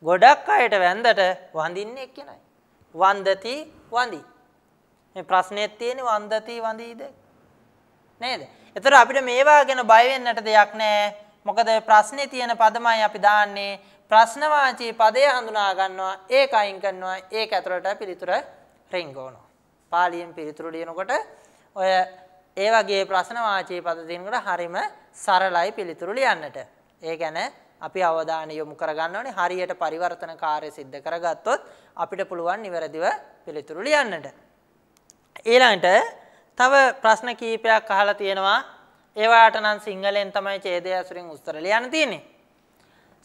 ගොඩක් අයට වැඳට වඳින්නේ එක්කෙනයි. වන්දති වඳි. මේ ප්‍රශ්නේත් තියෙන්නේ වන්දති වඳීද? නේද? ඒතර අපිට මේවා ගැන බය වෙන්නට දෙයක් නැහැ. මොකද ප්‍රශ්නේ තියෙන පදමයි අපි දාන්නේ. ප්‍රශ්නවාචී පදය හඳුනා ගන්නවා. ඒක අයින් කරනවා. ඒක ඇතුළට පිළිතුර රින්ගවනවා. පාලියෙන් පිළිතුරු ලියනකොට ඔය ඒ වගේ ප්‍රශ්න වාචී පද තියෙනකොට හරිම සරලයි පිළිතුරු ලියන්නට. ඒ කියන්නේ අපි අවධානය යොමු කරගන්න ඕනේ හරියට පරිවර්තන කාර්ය સિદ્ધ කරගත්තොත් අපිට පුළුවන් නිවැරදිව පිළිතුරු ලියන්නට. ඊළඟට තව ප්‍රශ්න කීපයක් අහලා තියෙනවා. ඒවාට නම් සිංහලෙන් තමයි ඡේදය අසුරින් උත්තර ලියන්න තියෙන්නේ.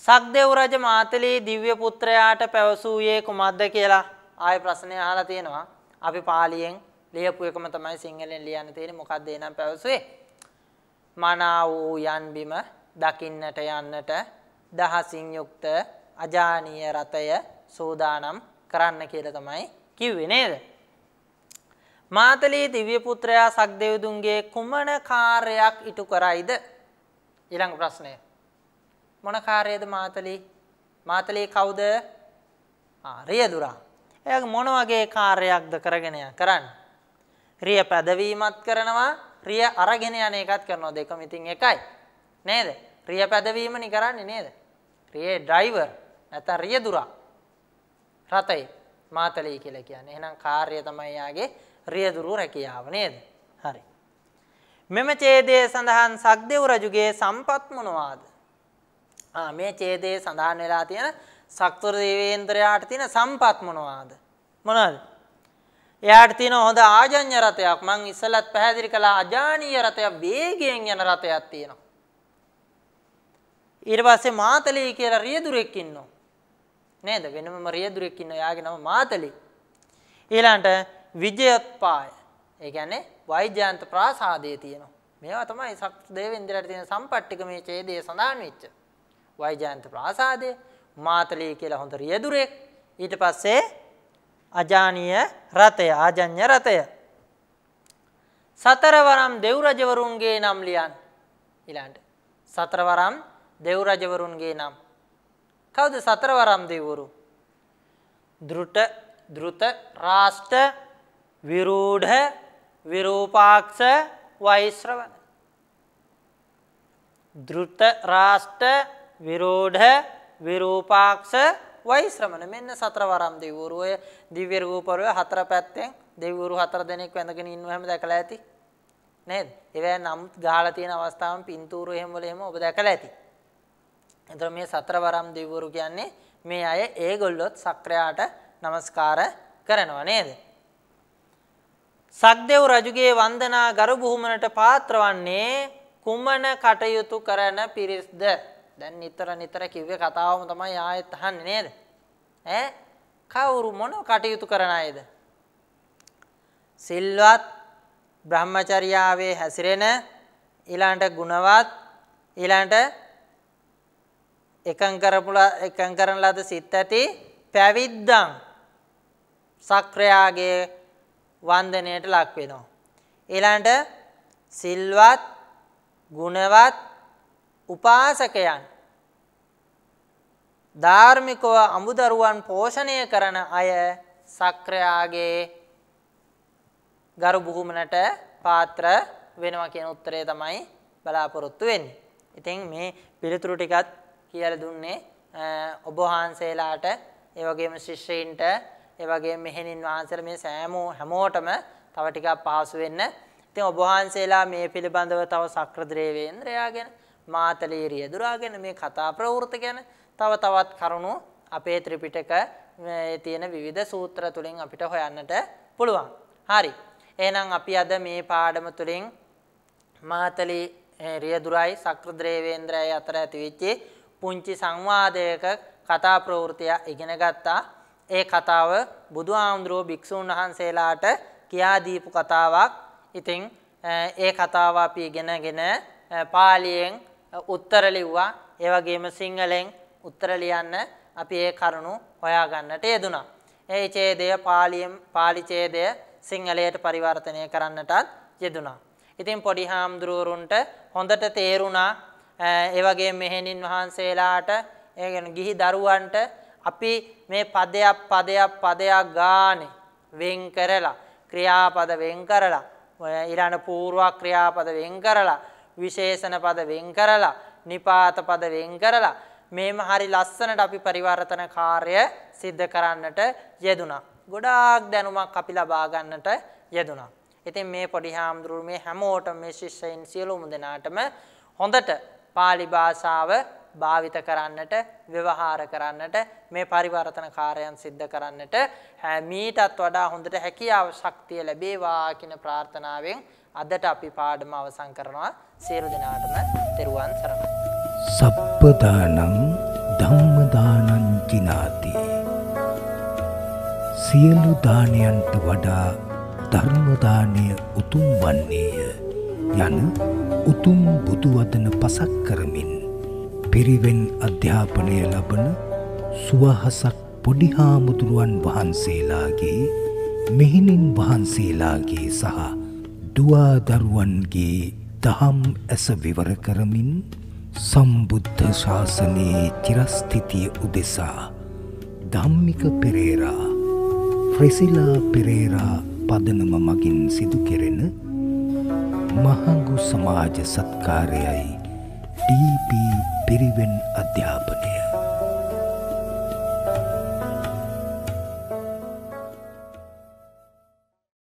සක්දේව් රජ මාතලී දිව්‍ය පුත්‍රයාට පැවසූයේ කුමක්ද කියලා ආයෙ ප්‍රශ්නය අහලා තියෙනවා. අපි පාලියෙන් ලියපු එකම තමයි සිංහලෙන් ලියන්න තියෙන්නේ. මොකද්ද එනම් පැවසුවේ? මනාව වූ යන් බිම දකින්නට යන්නට දහසින් යුක්ත අජානීය රතය සෝදානම් කරන්න කියලා තමයි කිව්වේ නේද? මාතලී දිව්‍ය පුත්‍රයා සක්දෙවිඳුන්ගේ කුමන කාර්යයක් ඉටු කරයිද? ඊළඟ ප්‍රශ්නය. මොන කාර්යයද මාතලී? මාතලී කවුද? ආ රියදුරා. එයාගේ මොන වගේ කාර්යයක්ද කරගෙන කරන්නේ? රිය පැදවීමත් කරනවා රිය අරගෙන යන එකත් කරනවා දෙකම ඉතින් එකයි නේද රිය පැදවීමනි කරන්නේ නේද රියේ ඩ්‍රයිවර් නැත්නම් රියදුරා රතේ මාතලී කියලා කියන්නේ එහෙනම් කාර්යය තමයි යාගේ රියදුරු රැකියාව නේද හරි මෙම ඡේදයේ සඳහන් සක්දෙව් රජුගේ සම්පත් මොනවාද ආ මේ ඡේදයේ සඳහන් වෙලා තියෙන සක්තර දේවේන්ද්‍රයාට තියෙන සම්පත් මොනවාද මොනවාද එයාට තියෙන හොඳ ආජඤ්‍ය රතයක් මං ඉස්සලත් පැහැදිලි කළා අජානීය රතයක් වේගයෙන් යන රතයක් තියෙනවා ඊට පස්සේ මාතලී කියලා රියදුරෙක් ඉන්නවා නේද වෙනමම රියදුරෙක් ඉන්නවා එයාගේ නම මාතලී ඊළඟට විජයත්පාය ඒ කියන්නේ වෛජයන්ත ප්‍රාසාදයේ තියෙනවා මේවා තමයි සක් දේවේන්ද්‍රයාට තියෙන සම්පට්ටික මේ ඡේදයේ සඳහන් වෙච්ච වෛජයන්ත ප්‍රාසාදය මාතලී කියලා හොඳ රියදුරෙක් ඊට පස්සේ අජානීය රතය ආජඤ්‍ය රතය සතරවරම් දෙව් රජවරුන්ගේ නම් ලියන්න ඊළඟට සතරවරම් දෙව් රජවරුන්ගේ නම් කවුද සතරවරම් දෙව්වරු ධෘට ධෘත රාෂ්ට විරූඪ විරූපාක්ෂ වෛශ්‍රවණ ධෘත රාෂ්ට විරෝධ විරූපාක්ෂ වෛශ්‍රමණ. මෙන්න සතරවරම් දෙවිවරු ඔය දිව්‍ය රූපවල හතර පැත්තෙන් දෙවිවරු හතර දෙනෙක් වැඳගෙන ඉන්නව හැම දැකලා ඇති. නේද? ඒවැ නම් ගහලා තියෙන අවස්ථාවන් පින්තූරු එහෙම වල එහෙම ඔබ දැකලා ඇති. එතකොට මේ සතරවරම් දෙවිවරු කියන්නේ මේ අය ඒගොල්ලොත් සක්‍රයාට নমස්කාර කරනවා නේද? සක්දෙව් රජුගේ වන්දනා ගරු බුහුමනට පාත්‍ර වන්නේ කුමන කටයුතු කරන පිරිස්ද? දැන් නිතර නිතර කිව්වේ කතාවම තමයි ආයෙත් අහන්නේ නේද? ඈ කවුරු මොන කටයුතු කරන අයද? සිල්වත් බ්‍රහ්මචර්යාවේ හැසිරෙන ඊළඟට ගුණවත් ඊළඟට එකම් කරපුලා එකම් කරන ලද සිත් ඇති පැවිද්දන් සක්‍රයාගේ වන්දනයට ලක් වෙනවා. ඊළඟට සිල්වත් ගුණවත් උපාසකයන් ධාර්මිකව අමුදරුවන් පෝෂණය කරන අය සක්‍රයාගේ ගරු බුහුමනට පාත්‍ර වෙනවා කියන උත්තරය තමයි බලාපොරොත්තු වෙන්නේ. ඉතින් මේ පිළිතුරු ටිකත් කියලා දුන්නේ ඔබ වහන්සේලාට ඒ වගේම ශිෂ්‍යයින්ට ඒ වගේම මෙහෙණින් වහන්සේලා මේ සෑම හැමෝටම තව ටිකක් පහසු වෙන්න. ඉතින් ඔබ වහන්සේලා මේ පිළිබඳව තව සක්‍ර ද්‍රේවේන්ද්‍රයා ගැන මාතලීරිය දුරාගෙන මේ කතා ප්‍රවෘත්ති ගැන තව තවත් කරුණු අපේ ත්‍රිපිටක තියෙන විවිධ සූත්‍ර තුලින් අපිට හොයන්නට පුළුවන්. හරි. එහෙනම් අපි අද මේ පාඩම තුලින් මාතලී රියදුරයි සක්‍රද්‍රේවේන්ද්‍රයයි අතර ඇතිවෙච්ච පුංචි සංවාදයක කතා ප්‍රවෘත්තිය ඉගෙන ගත්තා. ඒ කතාව බුදුහාමුදුරුවෝ භික්ෂුන් වහන්සේලාට කියා දීපු කතාවක්. ඉතින් ඒ කතාව අපි ඉගෙනගෙන පාලියෙන් උත්තර ලිව්වා. ඒ වගේම සිංහලෙන් උත්තර ලියන්න අපි ඒ කරුණු හොයා ගන්නට යෙදුණා. ඒ ඡේදය පාලියෙන් පාලි ඡේදය සිංහලයට පරිවර්තනය කරන්නටත් යෙදුණා. ඉතින් පොඩි හාමුදුරුවරුන්ට හොඳට තේරුණා ඒ වගේ මෙහෙණින් වහන්සේලාට ඒ කියන්නේ ගිහි දරුවන්ට අපි මේ පදයක් පදයක් පදයක් ගානේ වෙන් කරලා ක්‍රියාපද වෙන් කරලා ඊළඟ පූර්ව ක්‍රියාපද වෙන් කරලා විශේෂණ පද වෙන් කරලා නිපාත පද වෙන් කරලා මේම හරි ලස්සනට අපි පරිවර්තන කාර්ය සිද්ධ කරන්නට යෙදුණා. ගොඩාක් දැනුමක් අපි ලබා ගන්නට යෙදුණා. ඉතින් මේ පොඩි හාමුදුරුවෝ මේ හැමෝටම මේ ශිෂ්‍යයින් සියලුම දෙනාටම හොඳට pāli භාෂාව භාවිත කරන්නට, ව්‍යවහාර කරන්නට, මේ පරිවර්තන කාර්යයන් සිද්ධ කරන්නට මීටත් වඩා හොඳට හැකියාව ශක්තිය ලැබේවා කියන ප්‍රාර්ථනාවෙන් අදට අපි පාඩම අවසන් කරනවා සියලු දෙනාටම තෙරුවන් සරණයි. සප්පදානං ධම්මදානං ජිනාති. සියලු දානයන්ට වඩා ධර්ම දාණය උතුම් වන්නේය යන උතුම් බුදු වදන පසක් කරමින් පිරිවෙන් අධ්‍යාපනය ලබන සුවහසක් පොඩි හාමුදුරුවන් වහන්සේලාගේ මෙහිණින් වහන්සේලාගේ සහ දුවා දරුවන්ගේ දහම් ඇස විවර කරමින් සම්බුද්ධ ශාසනයේ චිරස්ථිතිය උදෙසා ධම්මික පෙරේරා ෆ්‍රෙසිලා පෙරේරා පදනම මගින් සිදු කෙරෙන මහඟු සමාජ සත්කාරයයි ඩීපී පිරිවෙන් අධ්‍යාපනය